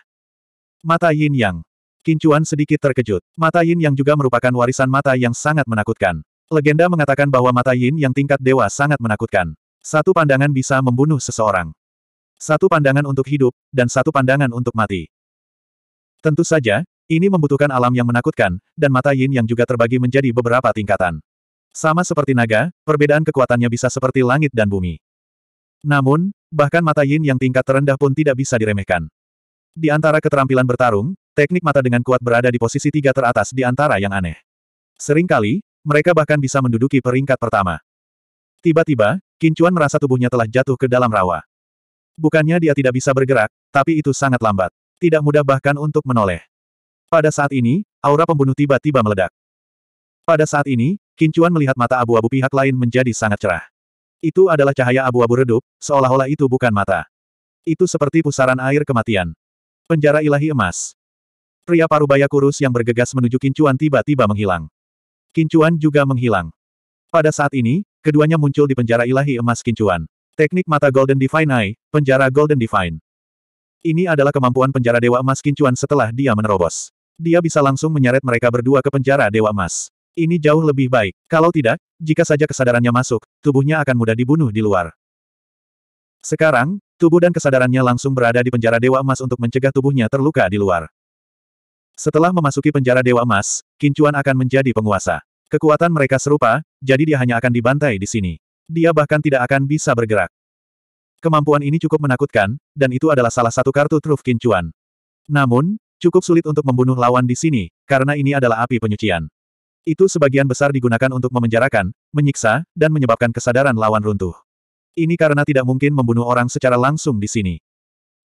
Mata Yin Yang. Kincuan sedikit terkejut. Mata Yin Yang juga merupakan warisan mata yang sangat menakutkan. Legenda mengatakan bahwa mata Yin Yang tingkat dewa sangat menakutkan. Satu pandangan bisa membunuh seseorang. Satu pandangan untuk hidup, dan satu pandangan untuk mati. Tentu saja, ini membutuhkan alam yang menakutkan, dan mata yin yang juga terbagi menjadi beberapa tingkatan. Sama seperti naga, perbedaan kekuatannya bisa seperti langit dan bumi. Namun, bahkan mata yin yang tingkat terendah pun tidak bisa diremehkan. Di antara keterampilan bertarung, teknik mata dengan kuat berada di posisi tiga teratas di antara yang aneh. Seringkali, mereka bahkan bisa menduduki peringkat pertama. Tiba-tiba, Kincuan merasa tubuhnya telah jatuh ke dalam rawa. Bukannya dia tidak bisa bergerak, tapi itu sangat lambat. Tidak mudah bahkan untuk menoleh. Pada saat ini, aura pembunuh tiba-tiba meledak. Pada saat ini, Kincuan melihat mata abu-abu pihak lain menjadi sangat cerah. Itu adalah cahaya abu-abu redup, seolah-olah itu bukan mata. Itu seperti pusaran air kematian. Penjara ilahi emas. Pria parubaya kurus yang bergegas menuju Kincuan tiba-tiba menghilang. Kincuan juga menghilang. Pada saat ini, keduanya muncul di penjara ilahi emas Kincuan. Teknik mata Golden Divine Eye, penjara Golden Divine. Ini adalah kemampuan penjara Dewa Emas Kincuan setelah dia menerobos. Dia bisa langsung menyeret mereka berdua ke penjara Dewa Emas. Ini jauh lebih baik. Kalau tidak, jika saja kesadarannya masuk, tubuhnya akan mudah dibunuh di luar. Sekarang, tubuh dan kesadarannya langsung berada di penjara Dewa Emas untuk mencegah tubuhnya terluka di luar. Setelah memasuki penjara Dewa Emas, Kincuan akan menjadi penguasa. Kekuatan mereka serupa, jadi dia hanya akan dibantai di sini. Dia bahkan tidak akan bisa bergerak. Kemampuan ini cukup menakutkan, dan itu adalah salah satu kartu truf kincuan. Namun, cukup sulit untuk membunuh lawan di sini, karena ini adalah api penyucian. Itu sebagian besar digunakan untuk memenjarakan, menyiksa, dan menyebabkan kesadaran lawan runtuh. Ini karena tidak mungkin membunuh orang secara langsung di sini.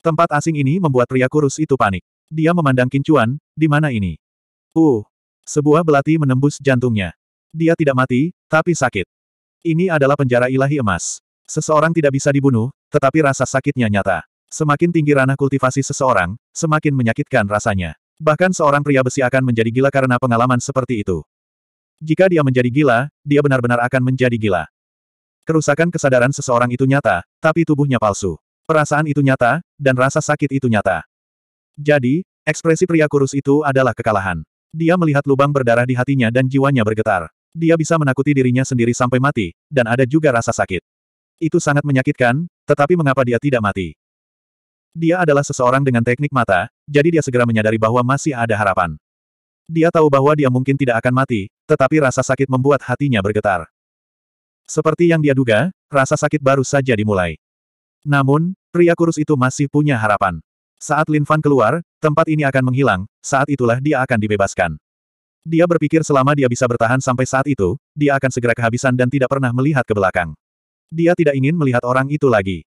Tempat asing ini membuat pria kurus itu panik. Dia memandang kincuan, di mana ini? Uh, sebuah belati menembus jantungnya. Dia tidak mati, tapi sakit. Ini adalah penjara ilahi emas. Seseorang tidak bisa dibunuh, tetapi rasa sakitnya nyata. Semakin tinggi ranah kultivasi seseorang, semakin menyakitkan rasanya. Bahkan seorang pria besi akan menjadi gila karena pengalaman seperti itu. Jika dia menjadi gila, dia benar-benar akan menjadi gila. Kerusakan kesadaran seseorang itu nyata, tapi tubuhnya palsu. Perasaan itu nyata, dan rasa sakit itu nyata. Jadi, ekspresi pria kurus itu adalah kekalahan. Dia melihat lubang berdarah di hatinya dan jiwanya bergetar. Dia bisa menakuti dirinya sendiri sampai mati, dan ada juga rasa sakit. Itu sangat menyakitkan, tetapi mengapa dia tidak mati? Dia adalah seseorang dengan teknik mata, jadi dia segera menyadari bahwa masih ada harapan. Dia tahu bahwa dia mungkin tidak akan mati, tetapi rasa sakit membuat hatinya bergetar. Seperti yang dia duga, rasa sakit baru saja dimulai. Namun, pria kurus itu masih punya harapan. Saat Lin Fan keluar, tempat ini akan menghilang, saat itulah dia akan dibebaskan. Dia berpikir selama dia bisa bertahan sampai saat itu, dia akan segera kehabisan dan tidak pernah melihat ke belakang. Dia tidak ingin melihat orang itu lagi.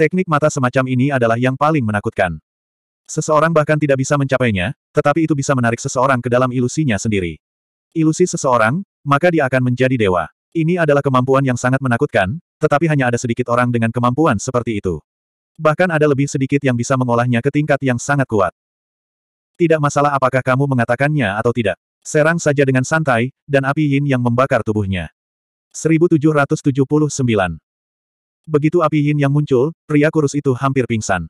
Teknik mata semacam ini adalah yang paling menakutkan. Seseorang bahkan tidak bisa mencapainya, tetapi itu bisa menarik seseorang ke dalam ilusinya sendiri. Ilusi seseorang, maka dia akan menjadi dewa. Ini adalah kemampuan yang sangat menakutkan, tetapi hanya ada sedikit orang dengan kemampuan seperti itu. Bahkan ada lebih sedikit yang bisa mengolahnya ke tingkat yang sangat kuat. Tidak masalah apakah kamu mengatakannya atau tidak. Serang saja dengan santai, dan api yin yang membakar tubuhnya. 1779 Begitu api yin yang muncul, pria kurus itu hampir pingsan.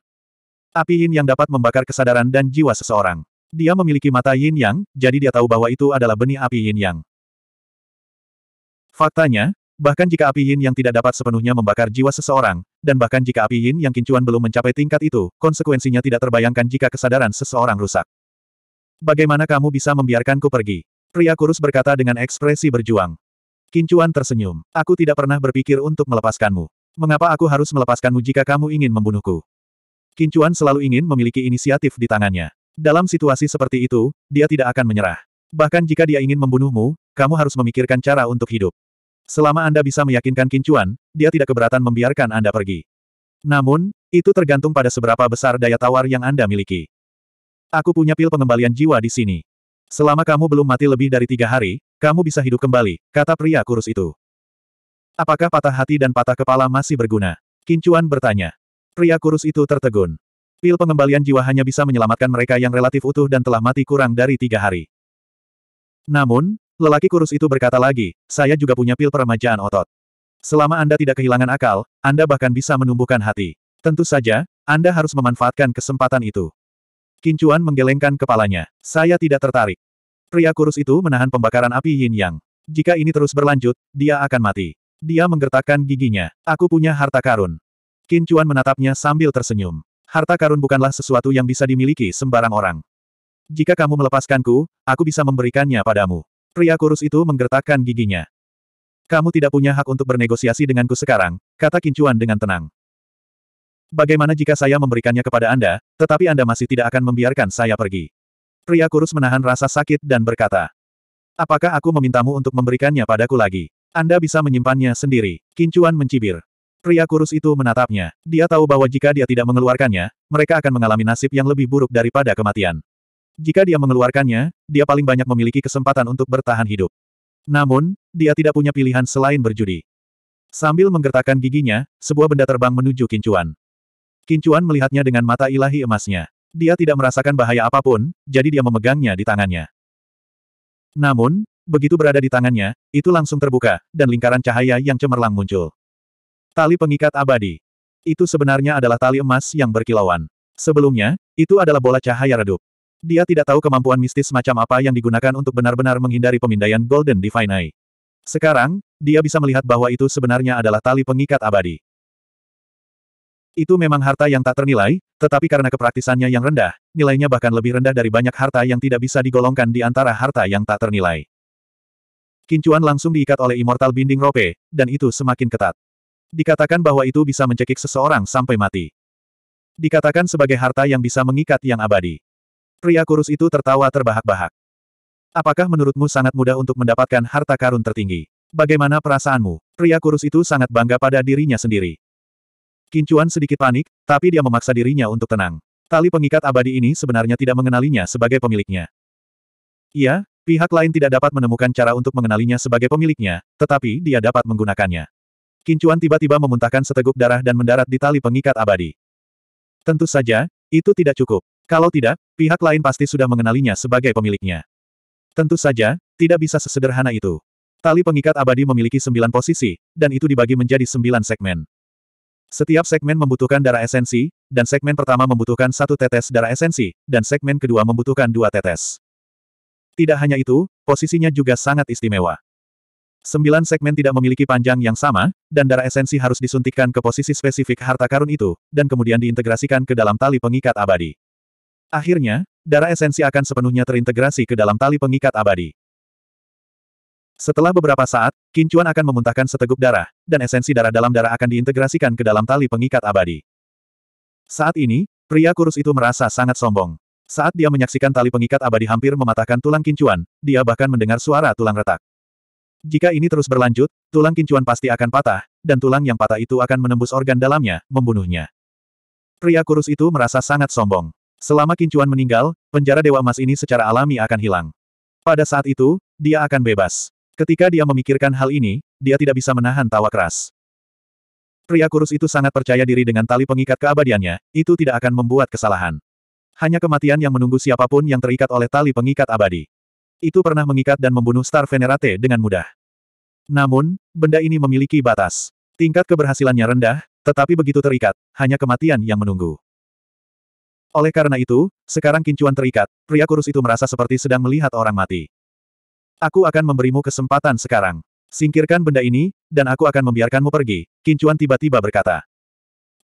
Api yin yang dapat membakar kesadaran dan jiwa seseorang. Dia memiliki mata yin yang, jadi dia tahu bahwa itu adalah benih api yin yang. Faktanya, bahkan jika api yin yang tidak dapat sepenuhnya membakar jiwa seseorang, dan bahkan jika api yin yang kincuan belum mencapai tingkat itu, konsekuensinya tidak terbayangkan jika kesadaran seseorang rusak. Bagaimana kamu bisa membiarkanku pergi? Pria kurus berkata dengan ekspresi berjuang. Kincuan tersenyum. Aku tidak pernah berpikir untuk melepaskanmu. Mengapa aku harus melepaskanmu jika kamu ingin membunuhku? Kincuan selalu ingin memiliki inisiatif di tangannya. Dalam situasi seperti itu, dia tidak akan menyerah. Bahkan jika dia ingin membunuhmu, kamu harus memikirkan cara untuk hidup. Selama Anda bisa meyakinkan Kincuan, dia tidak keberatan membiarkan Anda pergi. Namun, itu tergantung pada seberapa besar daya tawar yang Anda miliki. Aku punya pil pengembalian jiwa di sini. Selama kamu belum mati lebih dari tiga hari, kamu bisa hidup kembali, kata pria kurus itu. Apakah patah hati dan patah kepala masih berguna? Kincuan bertanya. Pria kurus itu tertegun. Pil pengembalian jiwa hanya bisa menyelamatkan mereka yang relatif utuh dan telah mati kurang dari tiga hari. Namun, lelaki kurus itu berkata lagi, saya juga punya pil peremajaan otot. Selama Anda tidak kehilangan akal, Anda bahkan bisa menumbuhkan hati. Tentu saja, Anda harus memanfaatkan kesempatan itu. Kincuan menggelengkan kepalanya. Saya tidak tertarik. Pria kurus itu menahan pembakaran api yin yang. Jika ini terus berlanjut, dia akan mati. Dia menggertakkan giginya. Aku punya harta karun. Kincuan menatapnya sambil tersenyum. Harta karun bukanlah sesuatu yang bisa dimiliki sembarang orang. Jika kamu melepaskanku, aku bisa memberikannya padamu. Pria kurus itu menggertakkan giginya. Kamu tidak punya hak untuk bernegosiasi denganku sekarang, kata Kincuan dengan tenang. Bagaimana jika saya memberikannya kepada Anda, tetapi Anda masih tidak akan membiarkan saya pergi? Pria kurus menahan rasa sakit dan berkata, Apakah aku memintamu untuk memberikannya padaku lagi? Anda bisa menyimpannya sendiri. Kincuan mencibir. Pria kurus itu menatapnya. Dia tahu bahwa jika dia tidak mengeluarkannya, mereka akan mengalami nasib yang lebih buruk daripada kematian. Jika dia mengeluarkannya, dia paling banyak memiliki kesempatan untuk bertahan hidup. Namun, dia tidak punya pilihan selain berjudi. Sambil menggertakkan giginya, sebuah benda terbang menuju kincuan. Kincuan melihatnya dengan mata ilahi emasnya. Dia tidak merasakan bahaya apapun, jadi dia memegangnya di tangannya. Namun, begitu berada di tangannya, itu langsung terbuka, dan lingkaran cahaya yang cemerlang muncul. Tali pengikat abadi. Itu sebenarnya adalah tali emas yang berkilauan. Sebelumnya, itu adalah bola cahaya redup. Dia tidak tahu kemampuan mistis macam apa yang digunakan untuk benar-benar menghindari pemindaian Golden Divine Eye. Sekarang, dia bisa melihat bahwa itu sebenarnya adalah tali pengikat abadi. Itu memang harta yang tak ternilai, tetapi karena kepraktisannya yang rendah, nilainya bahkan lebih rendah dari banyak harta yang tidak bisa digolongkan di antara harta yang tak ternilai. Kincuan langsung diikat oleh Immortal Binding Rope, dan itu semakin ketat. Dikatakan bahwa itu bisa mencekik seseorang sampai mati. Dikatakan sebagai harta yang bisa mengikat yang abadi. Pria kurus itu tertawa terbahak-bahak. Apakah menurutmu sangat mudah untuk mendapatkan harta karun tertinggi? Bagaimana perasaanmu? Pria kurus itu sangat bangga pada dirinya sendiri. Kincuan sedikit panik, tapi dia memaksa dirinya untuk tenang. Tali pengikat abadi ini sebenarnya tidak mengenalinya sebagai pemiliknya. Iya, pihak lain tidak dapat menemukan cara untuk mengenalinya sebagai pemiliknya, tetapi dia dapat menggunakannya. Kincuan tiba-tiba memuntahkan seteguk darah dan mendarat di tali pengikat abadi. Tentu saja, itu tidak cukup. Kalau tidak, pihak lain pasti sudah mengenalinya sebagai pemiliknya. Tentu saja, tidak bisa sesederhana itu. Tali pengikat abadi memiliki sembilan posisi, dan itu dibagi menjadi sembilan segmen. Setiap segmen membutuhkan darah esensi, dan segmen pertama membutuhkan satu tetes darah esensi, dan segmen kedua membutuhkan dua tetes. Tidak hanya itu, posisinya juga sangat istimewa. Sembilan segmen tidak memiliki panjang yang sama, dan darah esensi harus disuntikkan ke posisi spesifik harta karun itu, dan kemudian diintegrasikan ke dalam tali pengikat abadi. Akhirnya, darah esensi akan sepenuhnya terintegrasi ke dalam tali pengikat abadi. Setelah beberapa saat, Kincuan akan memuntahkan seteguk darah, dan esensi darah dalam darah akan diintegrasikan ke dalam tali pengikat abadi. Saat ini, pria kurus itu merasa sangat sombong. Saat dia menyaksikan tali pengikat abadi hampir mematahkan tulang Kincuan, dia bahkan mendengar suara tulang retak. Jika ini terus berlanjut, tulang Kincuan pasti akan patah, dan tulang yang patah itu akan menembus organ dalamnya, membunuhnya. Pria kurus itu merasa sangat sombong. Selama Kincuan meninggal, penjara Dewa Emas ini secara alami akan hilang. Pada saat itu, dia akan bebas. Ketika dia memikirkan hal ini, dia tidak bisa menahan tawa keras. Pria kurus itu sangat percaya diri dengan tali pengikat keabadiannya, itu tidak akan membuat kesalahan. Hanya kematian yang menunggu siapapun yang terikat oleh tali pengikat abadi. Itu pernah mengikat dan membunuh Star Venerate dengan mudah. Namun, benda ini memiliki batas. Tingkat keberhasilannya rendah, tetapi begitu terikat, hanya kematian yang menunggu. Oleh karena itu, sekarang kincuan terikat, pria kurus itu merasa seperti sedang melihat orang mati. Aku akan memberimu kesempatan sekarang. Singkirkan benda ini, dan aku akan membiarkanmu pergi, Kincuan tiba-tiba berkata.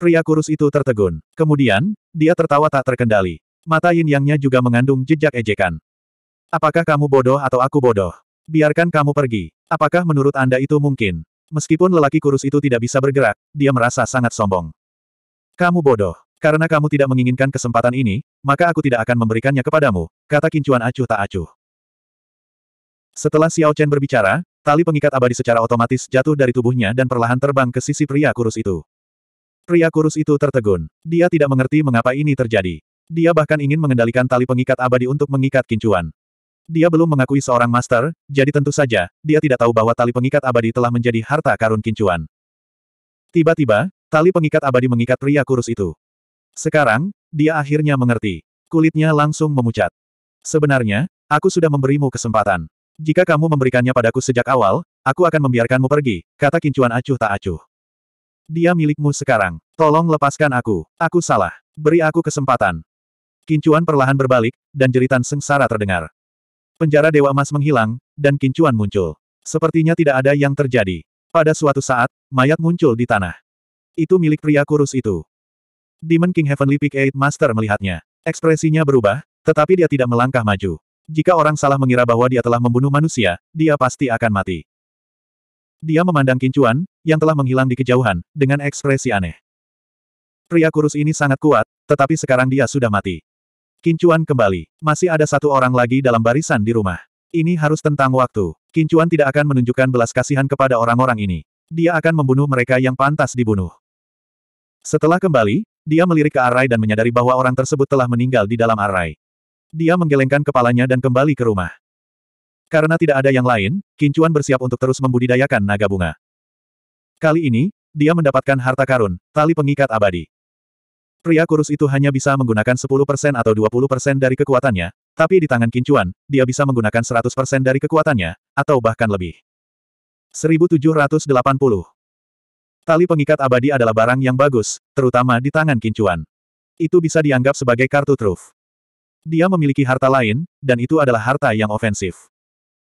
Pria kurus itu tertegun. Kemudian, dia tertawa tak terkendali. Mata yin yangnya juga mengandung jejak ejekan. Apakah kamu bodoh atau aku bodoh? Biarkan kamu pergi. Apakah menurut Anda itu mungkin? Meskipun lelaki kurus itu tidak bisa bergerak, dia merasa sangat sombong. Kamu bodoh. Karena kamu tidak menginginkan kesempatan ini, maka aku tidak akan memberikannya kepadamu, kata Kincuan acuh tak acuh. Setelah Xiao Chen berbicara, tali pengikat abadi secara otomatis jatuh dari tubuhnya dan perlahan terbang ke sisi pria kurus itu. Pria kurus itu tertegun. Dia tidak mengerti mengapa ini terjadi. Dia bahkan ingin mengendalikan tali pengikat abadi untuk mengikat kincuan. Dia belum mengakui seorang master, jadi tentu saja, dia tidak tahu bahwa tali pengikat abadi telah menjadi harta karun kincuan. Tiba-tiba, tali pengikat abadi mengikat pria kurus itu. Sekarang, dia akhirnya mengerti. Kulitnya langsung memucat. Sebenarnya, aku sudah memberimu kesempatan. Jika kamu memberikannya padaku sejak awal, aku akan membiarkanmu pergi, kata kincuan acuh tak acuh. Dia milikmu sekarang. Tolong lepaskan aku. Aku salah. Beri aku kesempatan. Kincuan perlahan berbalik, dan jeritan sengsara terdengar. Penjara Dewa Emas menghilang, dan kincuan muncul. Sepertinya tidak ada yang terjadi. Pada suatu saat, mayat muncul di tanah. Itu milik pria kurus itu. Demon King Heavenly Peak Eight Master melihatnya. Ekspresinya berubah, tetapi dia tidak melangkah maju. Jika orang salah mengira bahwa dia telah membunuh manusia, dia pasti akan mati. Dia memandang Kincuan, yang telah menghilang di kejauhan, dengan ekspresi aneh. Pria kurus ini sangat kuat, tetapi sekarang dia sudah mati. Kincuan kembali. Masih ada satu orang lagi dalam barisan di rumah. Ini harus tentang waktu. Kincuan tidak akan menunjukkan belas kasihan kepada orang-orang ini. Dia akan membunuh mereka yang pantas dibunuh. Setelah kembali, dia melirik ke Arai dan menyadari bahwa orang tersebut telah meninggal di dalam Arai. Dia menggelengkan kepalanya dan kembali ke rumah. Karena tidak ada yang lain, Kincuan bersiap untuk terus membudidayakan naga bunga. Kali ini, dia mendapatkan harta karun, tali pengikat abadi. Pria kurus itu hanya bisa menggunakan 10% atau 20% dari kekuatannya, tapi di tangan Kincuan, dia bisa menggunakan 100% dari kekuatannya, atau bahkan lebih. 1780. Tali pengikat abadi adalah barang yang bagus, terutama di tangan Kincuan. Itu bisa dianggap sebagai kartu truf. Dia memiliki harta lain, dan itu adalah harta yang ofensif.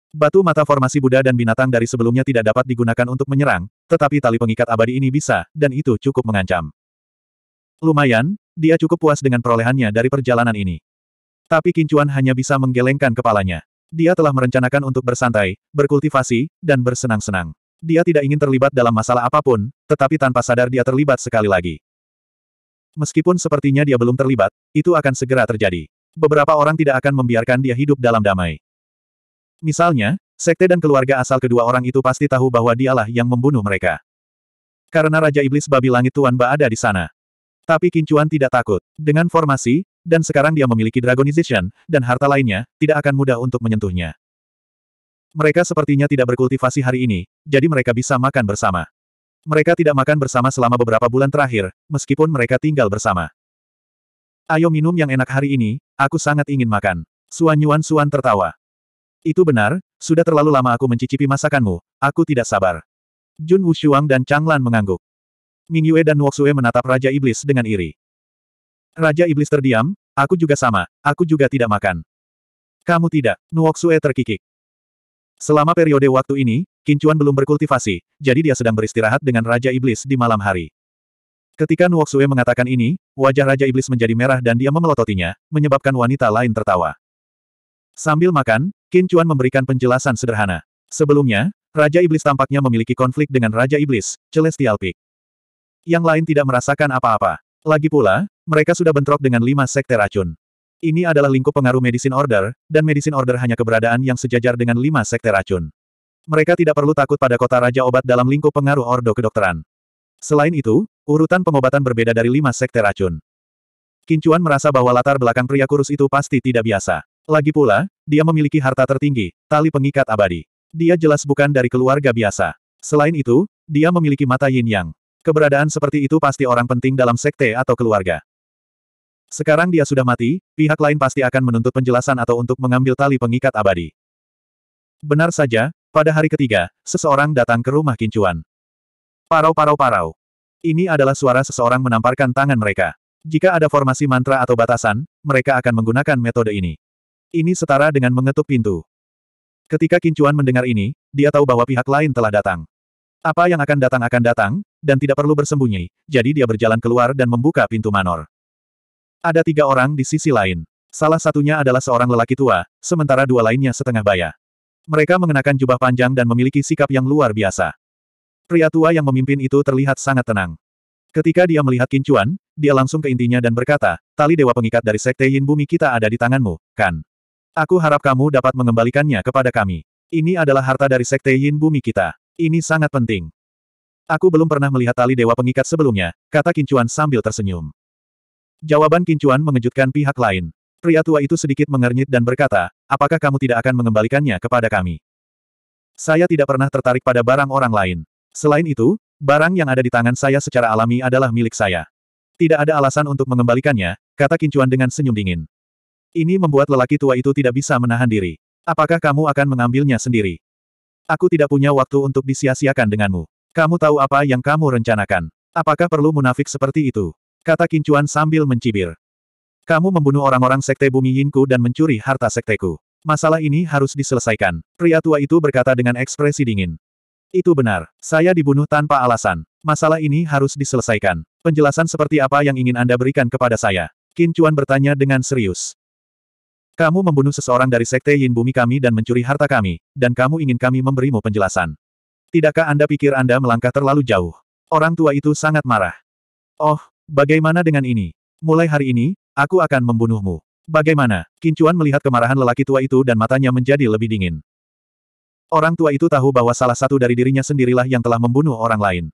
Batu mata formasi Buddha dan binatang dari sebelumnya tidak dapat digunakan untuk menyerang, tetapi tali pengikat abadi ini bisa, dan itu cukup mengancam. Lumayan, dia cukup puas dengan perolehannya dari perjalanan ini. Tapi Kincuan hanya bisa menggelengkan kepalanya. Dia telah merencanakan untuk bersantai, berkultivasi, dan bersenang-senang. Dia tidak ingin terlibat dalam masalah apapun, tetapi tanpa sadar dia terlibat sekali lagi. Meskipun sepertinya dia belum terlibat, itu akan segera terjadi. Beberapa orang tidak akan membiarkan dia hidup dalam damai. Misalnya, sekte dan keluarga asal kedua orang itu pasti tahu bahwa dialah yang membunuh mereka. Karena Raja Iblis Babi Langit Tuan Ba ada di sana. Tapi Kincuan tidak takut. Dengan formasi, dan sekarang dia memiliki Dragonization, dan harta lainnya, tidak akan mudah untuk menyentuhnya. Mereka sepertinya tidak berkultivasi hari ini, jadi mereka bisa makan bersama. Mereka tidak makan bersama selama beberapa bulan terakhir, meskipun mereka tinggal bersama. Ayo minum yang enak hari ini, aku sangat ingin makan. Suan Yuan Suan tertawa. Itu benar, sudah terlalu lama aku mencicipi masakanmu, aku tidak sabar. Jun Wushuang dan Chang Lan mengangguk. Ming Yue dan Woksue menatap Raja Iblis dengan iri. Raja Iblis terdiam, aku juga sama, aku juga tidak makan. Kamu tidak, Nuoksue terkikik. Selama periode waktu ini, Kincuan belum berkultivasi, jadi dia sedang beristirahat dengan Raja Iblis di malam hari. Ketika Nuoxue mengatakan ini, wajah Raja Iblis menjadi merah dan dia memelototinya, menyebabkan wanita lain tertawa. Sambil makan, Qin Chuan memberikan penjelasan sederhana. Sebelumnya, Raja Iblis tampaknya memiliki konflik dengan Raja Iblis, Celestial Peak. Yang lain tidak merasakan apa-apa. Lagi pula, mereka sudah bentrok dengan lima sekte racun. Ini adalah lingkup pengaruh Medicine Order, dan Medicine Order hanya keberadaan yang sejajar dengan lima sekte racun. Mereka tidak perlu takut pada kota Raja Obat dalam lingkup pengaruh Ordo Kedokteran. Selain itu, Urutan pengobatan berbeda dari lima sekte racun. Kincuan merasa bahwa latar belakang pria kurus itu pasti tidak biasa. Lagi pula, dia memiliki harta tertinggi, tali pengikat abadi. Dia jelas bukan dari keluarga biasa. Selain itu, dia memiliki mata yin yang. Keberadaan seperti itu pasti orang penting dalam sekte atau keluarga. Sekarang dia sudah mati, pihak lain pasti akan menuntut penjelasan atau untuk mengambil tali pengikat abadi. Benar saja, pada hari ketiga, seseorang datang ke rumah Kincuan. Parau-parau-parau. Ini adalah suara seseorang menamparkan tangan mereka. Jika ada formasi mantra atau batasan, mereka akan menggunakan metode ini. Ini setara dengan mengetuk pintu. Ketika Kincuan mendengar ini, dia tahu bahwa pihak lain telah datang. Apa yang akan datang akan datang, dan tidak perlu bersembunyi, jadi dia berjalan keluar dan membuka pintu manor. Ada tiga orang di sisi lain. Salah satunya adalah seorang lelaki tua, sementara dua lainnya setengah baya. Mereka mengenakan jubah panjang dan memiliki sikap yang luar biasa. Pria tua yang memimpin itu terlihat sangat tenang. Ketika dia melihat Kincuan, dia langsung ke intinya dan berkata, tali dewa pengikat dari Sekte Yin Bumi kita ada di tanganmu, kan? Aku harap kamu dapat mengembalikannya kepada kami. Ini adalah harta dari Sekte Yin Bumi kita. Ini sangat penting. Aku belum pernah melihat tali dewa pengikat sebelumnya, kata Kincuan sambil tersenyum. Jawaban Kincuan mengejutkan pihak lain. Pria tua itu sedikit mengernyit dan berkata, apakah kamu tidak akan mengembalikannya kepada kami? Saya tidak pernah tertarik pada barang orang lain. Selain itu, barang yang ada di tangan saya secara alami adalah milik saya. Tidak ada alasan untuk mengembalikannya, kata Kincuan dengan senyum dingin. Ini membuat lelaki tua itu tidak bisa menahan diri. Apakah kamu akan mengambilnya sendiri? Aku tidak punya waktu untuk disia-siakan denganmu. Kamu tahu apa yang kamu rencanakan. Apakah perlu munafik seperti itu? Kata Kincuan sambil mencibir. Kamu membunuh orang-orang sekte bumi Yinku dan mencuri harta sekteku. Masalah ini harus diselesaikan. Pria tua itu berkata dengan ekspresi dingin. Itu benar. Saya dibunuh tanpa alasan. Masalah ini harus diselesaikan. Penjelasan seperti apa yang ingin Anda berikan kepada saya? Qin Chuan bertanya dengan serius. Kamu membunuh seseorang dari sekte Yin Bumi kami dan mencuri harta kami, dan kamu ingin kami memberimu penjelasan. Tidakkah Anda pikir Anda melangkah terlalu jauh? Orang tua itu sangat marah. Oh, bagaimana dengan ini? Mulai hari ini, aku akan membunuhmu. Bagaimana? Qin melihat kemarahan lelaki tua itu dan matanya menjadi lebih dingin. Orang tua itu tahu bahwa salah satu dari dirinya sendirilah yang telah membunuh orang lain.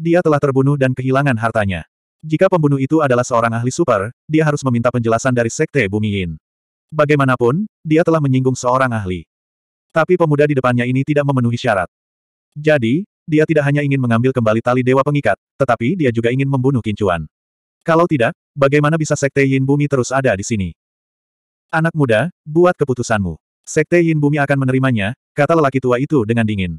Dia telah terbunuh dan kehilangan hartanya. Jika pembunuh itu adalah seorang ahli super, dia harus meminta penjelasan dari Sekte Bumi Yin. Bagaimanapun, dia telah menyinggung seorang ahli. Tapi pemuda di depannya ini tidak memenuhi syarat. Jadi, dia tidak hanya ingin mengambil kembali tali Dewa Pengikat, tetapi dia juga ingin membunuh Kincuan. Kalau tidak, bagaimana bisa Sekte Yin Bumi terus ada di sini? Anak muda, buat keputusanmu. Sekte Yin Bumi akan menerimanya, kata lelaki tua itu dengan dingin.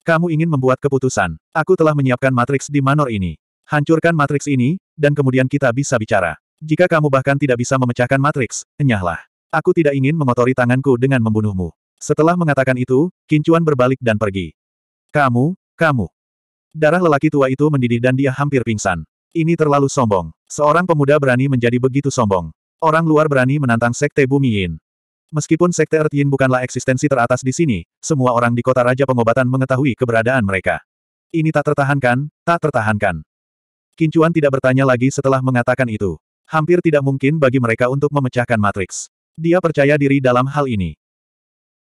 Kamu ingin membuat keputusan. Aku telah menyiapkan matriks di manor ini. Hancurkan matriks ini, dan kemudian kita bisa bicara. Jika kamu bahkan tidak bisa memecahkan matriks, enyahlah. Aku tidak ingin mengotori tanganku dengan membunuhmu. Setelah mengatakan itu, Kincuan berbalik dan pergi. Kamu, kamu. Darah lelaki tua itu mendidih dan dia hampir pingsan. Ini terlalu sombong. Seorang pemuda berani menjadi begitu sombong. Orang luar berani menantang sekte Bumi Yin. Meskipun Sekte Earth bukanlah eksistensi teratas di sini, semua orang di kota Raja Pengobatan mengetahui keberadaan mereka. Ini tak tertahankan, tak tertahankan. Kincuan tidak bertanya lagi setelah mengatakan itu. Hampir tidak mungkin bagi mereka untuk memecahkan Matrix. Dia percaya diri dalam hal ini.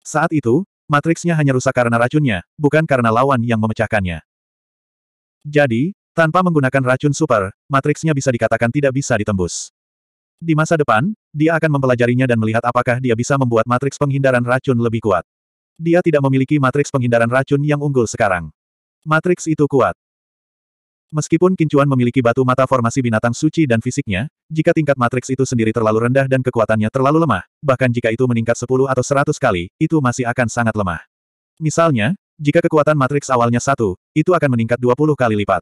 Saat itu, Matrixnya hanya rusak karena racunnya, bukan karena lawan yang memecahkannya. Jadi, tanpa menggunakan racun super, Matrixnya bisa dikatakan tidak bisa ditembus. Di masa depan, dia akan mempelajarinya dan melihat apakah dia bisa membuat matriks penghindaran racun lebih kuat. Dia tidak memiliki matriks penghindaran racun yang unggul sekarang. Matriks itu kuat. Meskipun Kincuan memiliki batu mata formasi binatang suci dan fisiknya, jika tingkat matriks itu sendiri terlalu rendah dan kekuatannya terlalu lemah, bahkan jika itu meningkat 10 atau 100 kali, itu masih akan sangat lemah. Misalnya, jika kekuatan matriks awalnya satu, itu akan meningkat 20 kali lipat.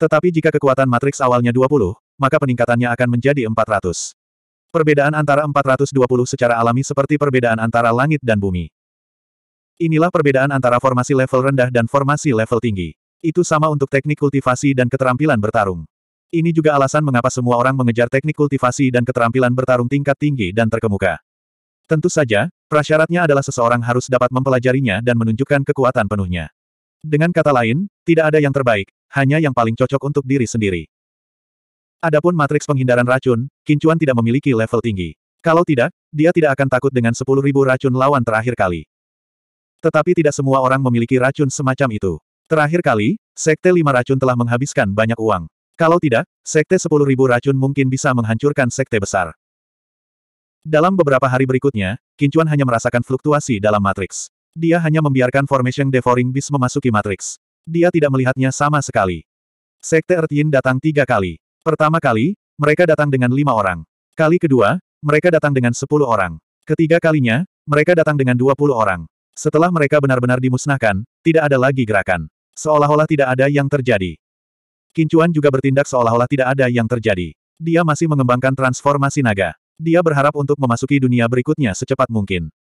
Tetapi jika kekuatan matriks awalnya 20, maka peningkatannya akan menjadi 400. Perbedaan antara 420 secara alami seperti perbedaan antara langit dan bumi. Inilah perbedaan antara formasi level rendah dan formasi level tinggi. Itu sama untuk teknik kultivasi dan keterampilan bertarung. Ini juga alasan mengapa semua orang mengejar teknik kultivasi dan keterampilan bertarung tingkat tinggi dan terkemuka. Tentu saja, prasyaratnya adalah seseorang harus dapat mempelajarinya dan menunjukkan kekuatan penuhnya. Dengan kata lain, tidak ada yang terbaik, hanya yang paling cocok untuk diri sendiri. Adapun matriks penghindaran racun, Kincuan tidak memiliki level tinggi. Kalau tidak, dia tidak akan takut dengan 10.000 racun lawan terakhir kali. Tetapi tidak semua orang memiliki racun semacam itu. Terakhir kali, Sekte 5 racun telah menghabiskan banyak uang. Kalau tidak, Sekte 10.000 racun mungkin bisa menghancurkan Sekte besar. Dalam beberapa hari berikutnya, Kincuan hanya merasakan fluktuasi dalam matriks. Dia hanya membiarkan Formation Devouring Beast memasuki matriks. Dia tidak melihatnya sama sekali. Sekte Ertin datang tiga kali. Pertama kali, mereka datang dengan lima orang. Kali kedua, mereka datang dengan sepuluh orang. Ketiga kalinya, mereka datang dengan dua puluh orang. Setelah mereka benar-benar dimusnahkan, tidak ada lagi gerakan. Seolah-olah tidak ada yang terjadi. Kincuan juga bertindak seolah-olah tidak ada yang terjadi. Dia masih mengembangkan transformasi naga. Dia berharap untuk memasuki dunia berikutnya secepat mungkin.